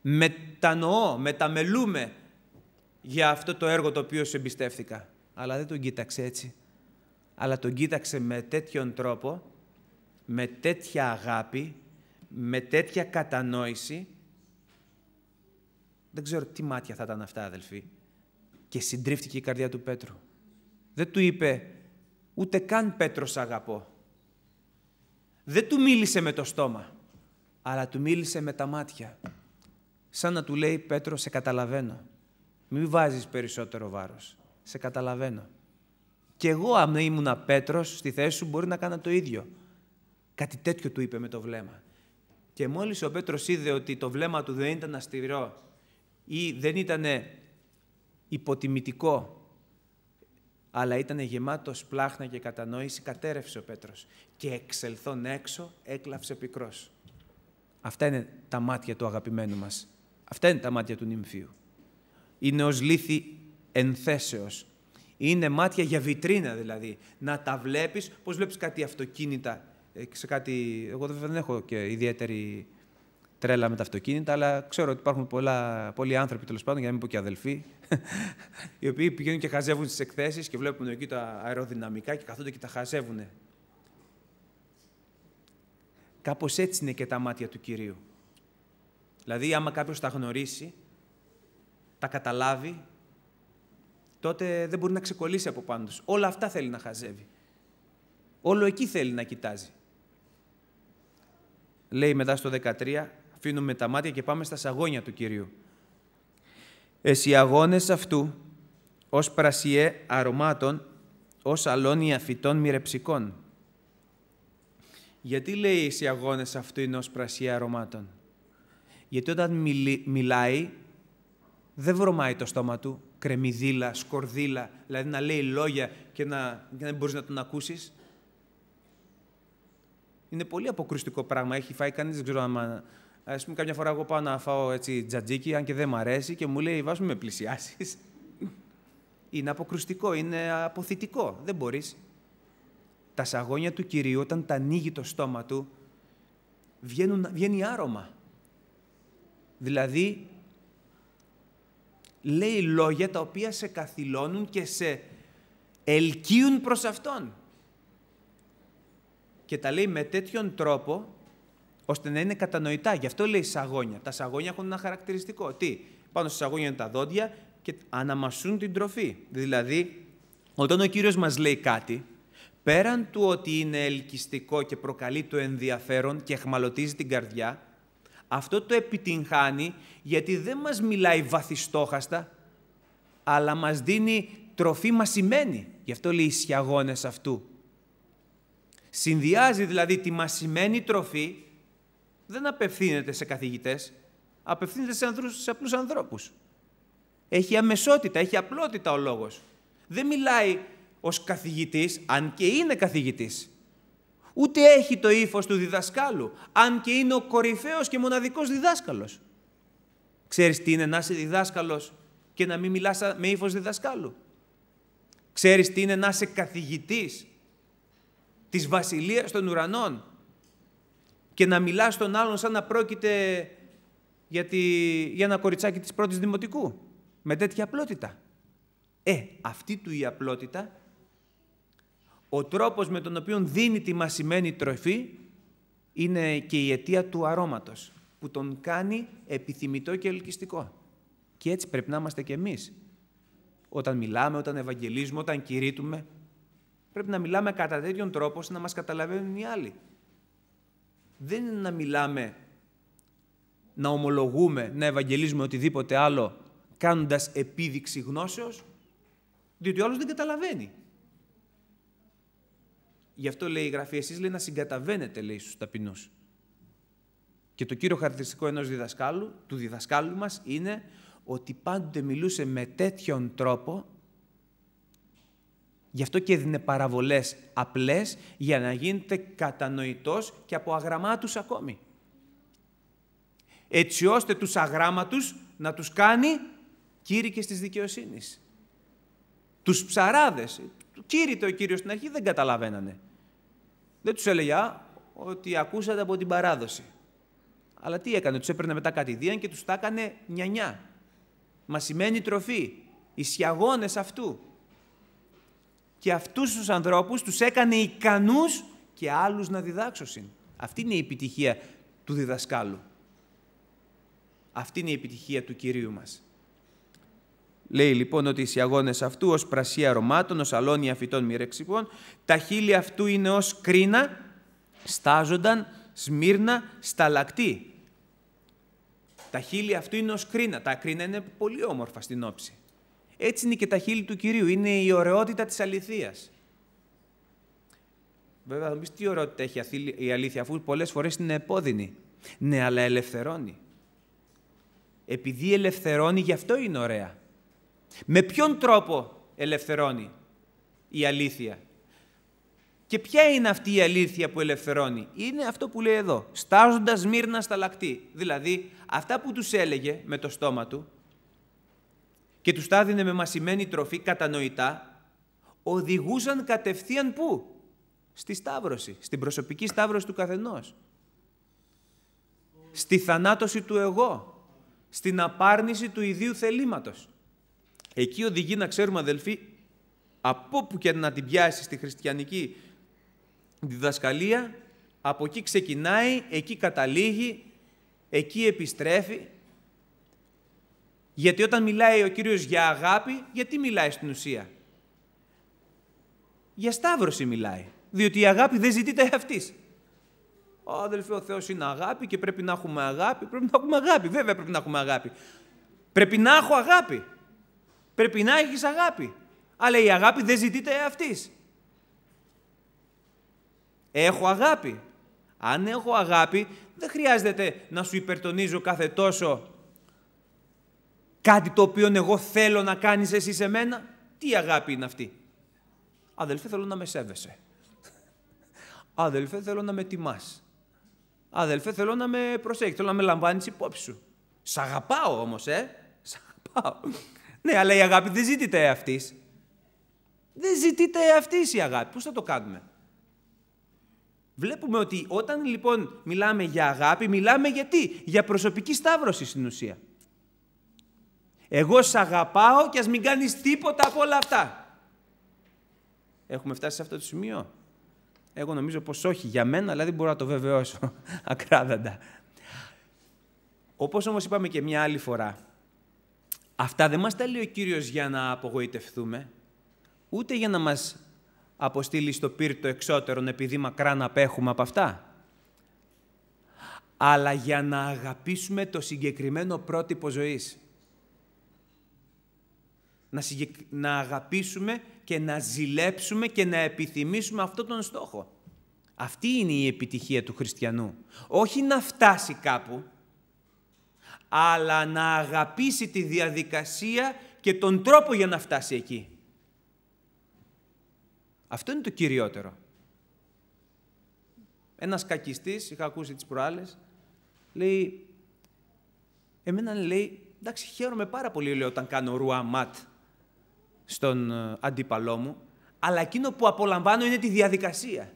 Μετανοώ, μεταμελούμε για αυτό το έργο το οποίο σε εμπιστεύτηκα. Αλλά δεν τον κοίταξε έτσι. Αλλά τον κοίταξε με τέτοιον τρόπο, με τέτοια αγάπη, με τέτοια κατανόηση. Δεν ξέρω τι μάτια θα ήταν αυτά, αδελφοί. Και συντρίφθηκε η καρδιά του Πέτρου. Δεν του είπε ούτε καν Πέτρος αγαπώ δεν του μίλησε με το στόμα, αλλά του μίλησε με τα μάτια. Σαν να του λέει «Πέτρο, σε καταλαβαίνω. Μην βάζεις περισσότερο βάρος. Σε καταλαβαίνω». Κι εγώ, αν ήμουνα Πέτρος, στη θέση σου μπορεί να κάνω το ίδιο. Κάτι τέτοιο του είπε με το βλέμμα. Και μόλις ο Πέτρος είδε ότι το βλέμμα του δεν ήταν αστηρό ή δεν ήταν υποτιμητικό, αλλά ήταν γεμάτος πλάχνα και κατανόηση, κατέρευσε ο Πέτρος και εξελθών έξω έκλαψε πικρός. Αυτά είναι τα μάτια του αγαπημένου μας. Αυτά είναι τα μάτια του νυμφίου. Είναι ως λύθη ενθέσεως. Είναι μάτια για βιτρίνα δηλαδή. Να τα βλέπεις, πώς βλέπεις κάτι αυτοκίνητα, ε, σε κάτι, εγώ δεν έχω και ιδιαίτερη τρέλα με τα αυτοκίνητα, αλλά ξέρω ότι υπάρχουν πολλά, πολλοί άνθρωποι, τέλος πάντων, για να μην πω και αδελφοί, οι οποίοι πηγαίνουν και χαζεύουν στις εκθέσεις και βλέπουν εκεί τα αεροδυναμικά και καθόνται και τα χαζεύουν. Κάπως έτσι είναι και τα μάτια του κυρίου. Δηλαδή, άμα κάποιος τα γνωρίσει, τα καταλάβει, τότε δεν μπορεί να ξεκολλήσει από πάνω Όλα αυτά θέλει να χαζεύει. Όλο εκεί θέλει να κοιτάζει. Λέει μετά στο 13, Αφήνουμε τα μάτια και πάμε στα σαγόνια του Κυρίου. Εσύ αγώνες αυτού, ως πρασιέ αρωμάτων, ως αλώνια φυτών μυρεψικών. Γιατί λέει εσύ αγώνες αυτού είναι ως πρασιέ αρωμάτων. Γιατί όταν μιλάει, δεν βρωμάει το στόμα του, κρεμμυδίλα, σκορδίλα, δηλαδή να λέει λόγια και να, και να μπορείς να τον ακούσεις. Είναι πολύ αποκριστικό πράγμα. Έχει φάει κανείς, δεν ξέρω αν Ας πούμε, κάποια φορά εγώ πάω να φάω έτσι τζατζίκι, αν και δεν μ' αρέσει, και μου λέει βάζουμε με πλησιάσεις. είναι αποκρουστικό, είναι αποθητικό. Δεν μπορείς. Τα σαγόνια του κυρίου, όταν τα ανοίγει το στόμα του, βγαίνουν, βγαίνει άρωμα. Δηλαδή, λέει λόγια τα οποία σε καθυλώνουν και σε ελκύουν προς Αυτόν. Και τα λέει με τέτοιον τρόπο ώστε να είναι κατανοητά. Γι' αυτό λέει σαγόνια. Τα σαγόνια έχουν ένα χαρακτηριστικό. Τι, πάνω στα σαγόνια είναι τα δόντια και αναμασούν την τροφή. Δηλαδή, όταν ο Κύριος μας λέει κάτι, πέραν του ότι είναι ελκυστικό και προκαλεί το ενδιαφέρον και εχμαλωτίζει την καρδιά, αυτό το επιτυγχάνει γιατί δεν μας μιλάει βαθιστόχαστα, αλλά μας δίνει τροφή μασημένη. Γι' αυτό λέει οι αυτού. Συνδυάζει δηλαδή τη μασημένη τροφή δεν απευθύνεται σε καθηγητές, απευθύνεται σε, ανθρώπους, σε απλούς ανθρώπους. Έχει αμεσότητα, έχει απλότητα ο λόγος. Δεν μιλάει ως καθηγητής, αν και είναι καθηγητής. Ούτε έχει το ύφος του διδασκάλου, αν και είναι ο κορυφαίος και μοναδικός διδάσκαλος. Ξέρεις τι είναι να είσαι διδάσκαλος και να μην μιλάς με ύφος διδασκάλου. Ξέρεις τι είναι να είσαι καθηγητής της βασιλείας των ουρανών και να μιλάς στον άλλον σαν να πρόκειται για, για ένα κοριτσάκι της πρώτης δημοτικού. Με τέτοια απλότητα. Ε, αυτή του η απλότητα, ο τρόπος με τον οποίο δίνει τη μασημένη τροφή, είναι και η αιτία του αρώματος, που τον κάνει επιθυμητό και ελκυστικό. Και έτσι πρέπει να είμαστε κι εμείς. Όταν μιλάμε, όταν ευαγγελίζουμε, όταν κηρύττουμε, πρέπει να μιλάμε κατά τέτοιον τρόπο ώστε να μας καταλαβαίνουν οι άλλοι δεν είναι να μιλάμε, να ομολογούμε, να ευαγγελίζουμε οτιδήποτε άλλο κάνοντας επίδειξη γνώσεως, διότι ο άλλος δεν καταλαβαίνει. Γι' αυτό λέει η Γραφή, εσείς λέει να συγκαταβαίνετε, λέει στους ταπεινούς. Και το κύριο χαρακτηριστικό ενός διδασκάλου, του διδασκάλου μας, είναι ότι πάντοτε μιλούσε με τέτοιον τρόπο Γι' αυτό και έδινε παραβολές απλές για να γίνεται κατανοητός και από αγραμμάτους ακόμη. Έτσι ώστε τους αγράμματους να τους κάνει κήρυκες της δικαιοσύνης. Τους ψαράδες, κήρυτε το κύριο στην αρχή, δεν καταλαβαίνανε. Δεν τους έλεγε ότι ακούσατε από την παράδοση. Αλλά τι έκανε, τους έπαιρνε μετά κατηδίαν και τους τα έκανε νιανιά. Μα σημαίνει τροφή, οι σιαγόνες αυτού και αυτούς τους ανθρώπους τους έκανε ικανούς και άλλους να διδάξωσιν. Αυτή είναι η επιτυχία του διδασκάλου. Αυτή είναι η επιτυχία του Κυρίου μας. Λέει λοιπόν ότι οι αγώνες αυτού ως πρασία αρωμάτων, ως αλώνια φυτών μοιρεξικών, τα χείλη αυτού είναι ως κρίνα, στάζονταν σμύρνα σταλακτή. Τα χείλη αυτού είναι ως κρίνα. Τα κρίνα είναι πολύ όμορφα στην όψη. Έτσι είναι και τα χείλη του Κυρίου. Είναι η ωραιότητα της αληθείας. Βέβαια θα μου τι ωραιότητα έχει η αλήθεια αφού πολλές φορές είναι επώδυνη. Ναι, αλλά ελευθερώνει. Επειδή ελευθερώνει, γι' αυτό είναι ωραία. Με ποιον τρόπο ελευθερώνει η αλήθεια. Και ποια είναι αυτή η αλήθεια που ελευθερώνει. Είναι αυτό που λέει εδώ. Στάζοντας μύρνα στα λακτή. Δηλαδή, αυτά που τους έλεγε με το στόμα του, και τους τα με μασημένη τροφή κατανοητά, οδηγούσαν κατευθείαν πού? Στη σταύρωση, στην προσωπική σταύρωση του καθενός. Στη θανάτωση του εγώ, στην απάρνηση του ιδίου θελήματος. Εκεί οδηγεί να ξέρουμε αδελφοί, από που και να την πιάσει στη χριστιανική διδασκαλία, από εκεί ξεκινάει, εκεί καταλήγει, εκεί επιστρέφει γιατί όταν μιλάει ο Κύριος για αγάπη, γιατί μιλάει στην ουσία. Για σταύρωση μιλάει, διότι η αγάπη δεν ζητείται αυτής. Ο αδελφέ, ο Θεός είναι αγάπη και πρέπει να έχουμε αγάπη. Πρέπει να έχουμε αγάπη, βέβαια πρέπει να έχουμε αγάπη. Πρέπει να έχω αγάπη. Πρέπει να έχεις αγάπη. Αλλά η αγάπη δεν ζητείται αυτής. Έχω αγάπη. Αν έχω αγάπη, δεν χρειάζεται να σου υπερτονίζω κάθε τόσο Κάτι το οποίο εγώ θέλω να κάνεις εσύ σε μένα. Τι αγάπη είναι αυτή. Αδελφέ θέλω να με σέβεσαι. Αδελφέ θέλω να με τιμάς. Αδελφέ θέλω να με προσέχεις. Θέλω να με λαμβάνεις υπόψη σου. Σ' αγαπάω όμως ε. Σ' αγαπάω. ναι αλλά η αγάπη δεν ζητείται αυτής. Δεν ζητείται αυτής η αγάπη. Πώς θα το κάνουμε. Βλέπουμε ότι όταν λοιπόν μιλάμε για αγάπη, μιλάμε γιατί. Για προσωπική σταύρωση στην ουσία. Εγώ σ' αγαπάω και ας μην κάνεις τίποτα από όλα αυτά. Έχουμε φτάσει σε αυτό το σημείο. Εγώ νομίζω πως όχι για μένα, αλλά δεν μπορώ να το βεβαιώσω ακράδαντα. Όπως όμως είπαμε και μια άλλη φορά, αυτά δεν μας τα λέει ο Κύριος για να απογοητευτούμε, ούτε για να μας αποστείλει στο πύρτο εξώτερον επειδή να απέχουμε από αυτά αλλά για να αγαπήσουμε το συγκεκριμένο πρότυπο ζωής να, να αγαπήσουμε και να ζηλέψουμε και να επιθυμήσουμε αυτόν τον στόχο. Αυτή είναι η επιτυχία του χριστιανού. Όχι να φτάσει κάπου, αλλά να αγαπήσει τη διαδικασία και τον τρόπο για να φτάσει εκεί. Αυτό είναι το κυριότερο. Ένας κακιστής, είχα ακούσει τις προάλλες, λέει, εμένα λέει, εντάξει χαίρομαι πάρα πολύ λέει, όταν κάνω ρουαμάτ στον ε, αντίπαλό μου, αλλά εκείνο που απολαμβάνω είναι τη διαδικασία.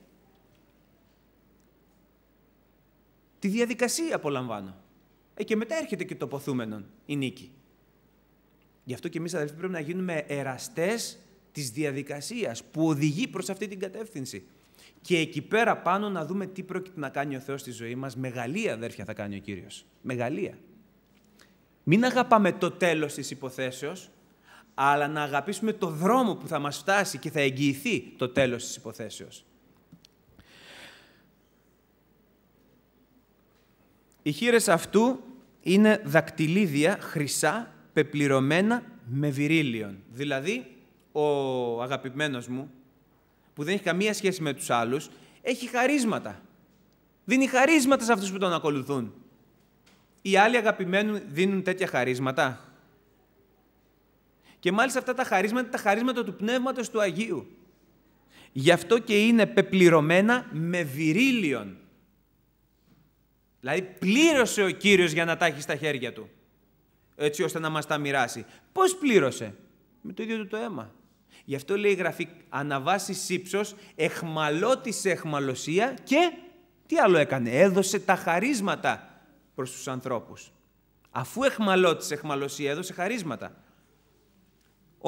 Τη διαδικασία απολαμβάνω. Ε, και μετά έρχεται και το ποθούμενο, η νίκη. Γι' αυτό και εμείς αδελφοί πρέπει να γίνουμε εραστές της διαδικασίας που οδηγεί προς αυτή την κατεύθυνση. Και εκεί πέρα πάνω να δούμε τι πρόκειται να κάνει ο Θεός στη ζωή μας. Μεγαλία αδέρφια θα κάνει ο Κύριος. Μεγαλία. Μην αγαπάμε το τέλος της υποθέσεως, αλλά να αγαπήσουμε το δρόμο που θα μας φτάσει και θα εγγυηθεί το τέλος της υποθέσεως. Οι χείρες αυτού είναι δακτυλίδια χρυσά πεπληρωμένα με βυρίλιον. Δηλαδή, ο αγαπημένος μου, που δεν έχει καμία σχέση με τους άλλους, έχει χαρίσματα. Δίνει χαρίσματα σε αυτούς που τον ακολουθούν. Οι άλλοι αγαπημένοι δίνουν τέτοια χαρίσματα. Και μάλιστα αυτά τα χαρίσματα, τα χαρίσματα του Πνεύματος του Αγίου. Γι' αυτό και είναι πεπληρωμένα με βυρίλιον. Δηλαδή πλήρωσε ο Κύριος για να τα έχει στα χέρια του. Έτσι ώστε να μας τα μοιράσει. Πώς πλήρωσε. Με το ίδιο του το αίμα. Γι' αυτό λέει η Γραφή αναβάσει ύψος, εχμαλώτησε εχμαλωσία και τι άλλο έκανε. Έδωσε τα χαρίσματα προς τους ανθρώπους. Αφού εχμαλώτησε εχμαλωσία έδωσε χαρίσματα.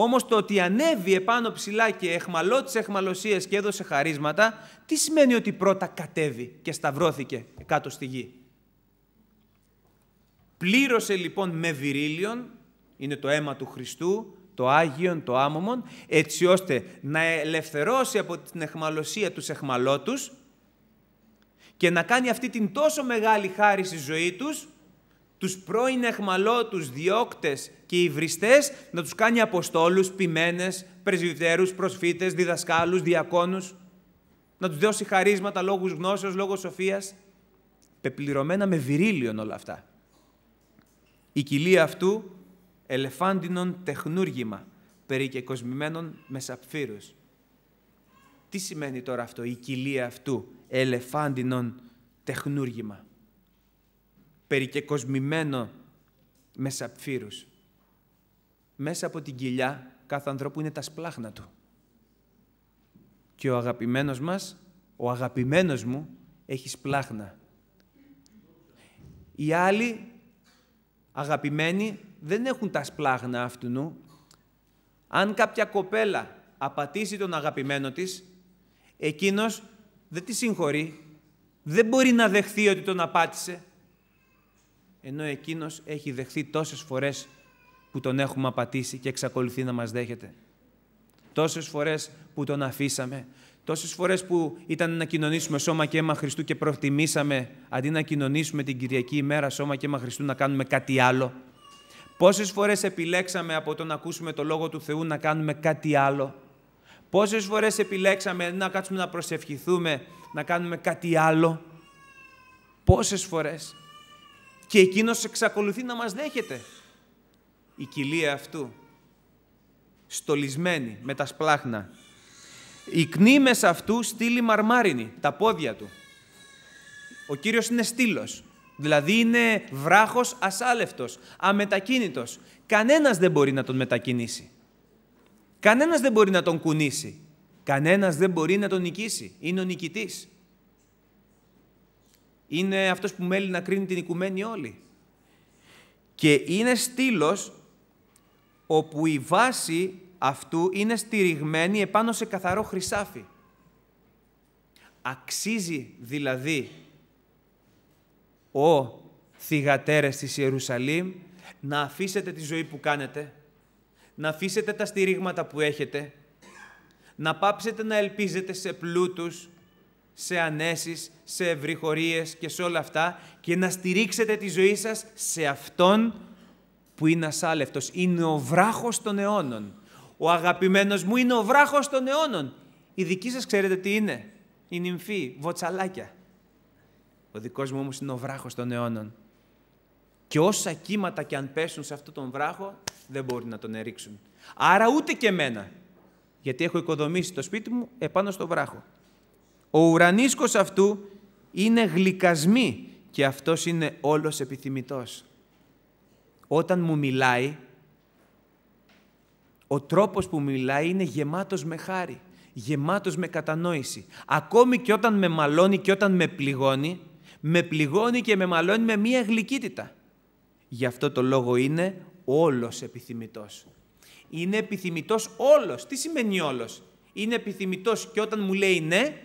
Όμως το ότι ανέβει επάνω ψηλά και εχμαλώ τις και έδωσε χαρίσματα, τι σημαίνει ότι πρώτα κατέβει και σταυρώθηκε κάτω στη γη. Πλήρωσε λοιπόν με βυρίλιον, είναι το αίμα του Χριστού, το Άγιον, το Άμωμον, έτσι ώστε να ελευθερώσει από την εχμαλωσία τους εχμαλώτους και να κάνει αυτή την τόσο μεγάλη χάρη στη ζωή τους, τους πρώην εχμαλώτους, διώκτες και υβριστές, να τους κάνει αποστόλους, ποιμένες, πρεσβυτέρους, προσφύτες, διδασκάλους, διακόνους, να τους δώσει χαρίσματα, λόγους γνώσεως, λόγους σοφίας, πεπληρωμένα με βυρίλιον όλα αυτά. Η κοιλία αυτού, ελεφάντινον τεχνούργημα, περί και κοσμημένων με σαπφύρους. Τι σημαίνει τώρα αυτό, η κοιλία αυτού, ελεφάντινον τεχνούργημα περικεκοσμημένο με σαπφύρους. Μέσα από την κοιλιά κάθε ανθρώπου είναι τα σπλάχνα του. Και ο αγαπημένος μας, ο αγαπημένος μου, έχει σπλάχνα. Οι άλλοι αγαπημένοι δεν έχουν τα σπλάχνα αυτού νου. Αν κάποια κοπέλα απατήσει τον αγαπημένο της, εκείνος δεν τη συγχωρεί, δεν μπορεί να δεχθεί ότι τον απάτησε, ενώ εκείνος έχει δεχθεί τόσες φορές που τον έχουμε απατήσει και εξακολουθεί να μας δέχεται. Τόσες φορές που τον αφήσαμε, τόσες φορές που ήταν να κοινωνήσουμε σώμα και αίμα Χριστού και προτιμήσαμε αντί να κοινωνήσουμε την Κυριακή ημέρα σώμα και αίμα Χριστού να κάνουμε κάτι άλλο. Πόσες φορές επιλέξαμε από το να ακούσουμε το Λόγο του Θεού να κάνουμε κάτι άλλο. Πόσες φορές επιλέξαμε να κάτσουμε να προσευχηθούμε, να κάνουμε κάτι άλλο. Πόσες φορές και εκείνος εξακολουθεί να μας δέχεται. Η κοιλία αυτού, στολισμένη με τα σπλάχνα, η κνήμες αυτού στείλει μαρμάρινη, τα πόδια του. Ο Κύριος είναι στήλος, δηλαδή είναι βράχος ασάλευτος, αμετακίνητος. Κανένας δεν μπορεί να τον μετακινήσει. Κανένας δεν μπορεί να τον κουνήσει. Κανένας δεν μπορεί να τον νικήσει. Είναι ο νικητής είναι αυτός που μέλει να κρίνει την οικουμένη όλη. Και είναι στήλος όπου η βάση αυτού είναι στηριγμένη επάνω σε καθαρό χρυσάφι. Αξίζει δηλαδή ο θυγατέρες της Ιερουσαλήμ να αφήσετε τη ζωή που κάνετε, να αφήσετε τα στηρίγματα που έχετε, να πάψετε να ελπίζετε σε πλούτους, σε ανέσεις, σε ευρυχωρίες και σε όλα αυτά και να στηρίξετε τη ζωή σας σε Αυτόν που είναι ασάλευτος. Είναι ο βράχος των αιώνων. Ο αγαπημένος μου είναι ο βράχος των αιώνων. Η δική σας ξέρετε τι είναι. Η νυμφοί, βοτσαλάκια. Ο δικός μου όμως είναι ο βράχος των αιώνων. Και όσα κύματα και αν πέσουν σε αυτόν τον βράχο, δεν μπορεί να τον ερίξουν. Άρα ούτε και εμένα. Γιατί έχω οικοδομήσει το σπίτι μου επάνω στο βράχο. Ο ουρανίσκος αυτού είναι γλυκασμή και αυτός είναι όλος επιθυμητός. Όταν μου μιλάει, ο τρόπος που μιλάει είναι γεμάτος με χάρη, γεμάτος με κατανόηση. Ακόμη και όταν με μαλώνει και όταν με πληγώνει, με πληγώνει και με μαλώνει με μία γλυκύτητα. Γι' αυτό το λόγο είναι όλος επιθυμητός. Είναι επιθυμητός όλος. Τι σημαίνει όλος. Είναι επιθυμητός και όταν μου λέει ναι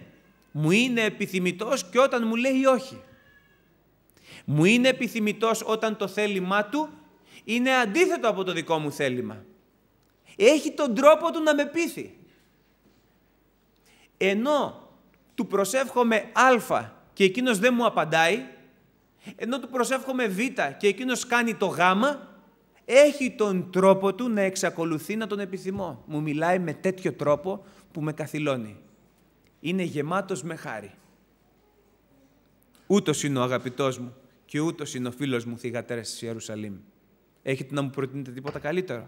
μου είναι επιθυμητός και όταν μου λέει όχι. Μου είναι επιθυμητός όταν το θέλημά του είναι αντίθετο από το δικό μου θέλημα. Έχει τον τρόπο του να με πείθει. Ενώ του προσεύχομαι α και εκείνος δεν μου απαντάει, ενώ του προσεύχομαι β και εκείνος κάνει το γ, έχει τον τρόπο του να εξακολουθεί να τον επιθυμώ. Μου μιλάει με τέτοιο τρόπο που με καθυλώνει είναι γεμάτος με χάρη. Ούτως είναι ο αγαπητός μου και ούτως είναι ο φίλος μου θυγατέρας της Ιερουσαλήμ. Έχετε να μου προτείνετε τίποτα καλύτερο.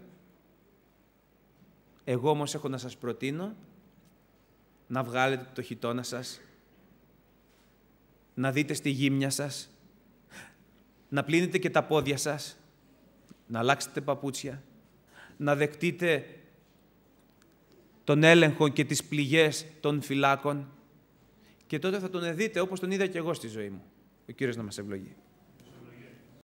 Εγώ όμως έχω να σας προτείνω να βγάλετε το χιτόνα σας, να δείτε στη γύμνια σας, να πλύνετε και τα πόδια σας, να αλλάξετε παπούτσια, να δεχτείτε τον έλεγχο και τις πληγές των φυλάκων και τότε θα τον δείτε όπως τον είδα και εγώ στη ζωή μου. Ο Κύριος να μας ευλογεί.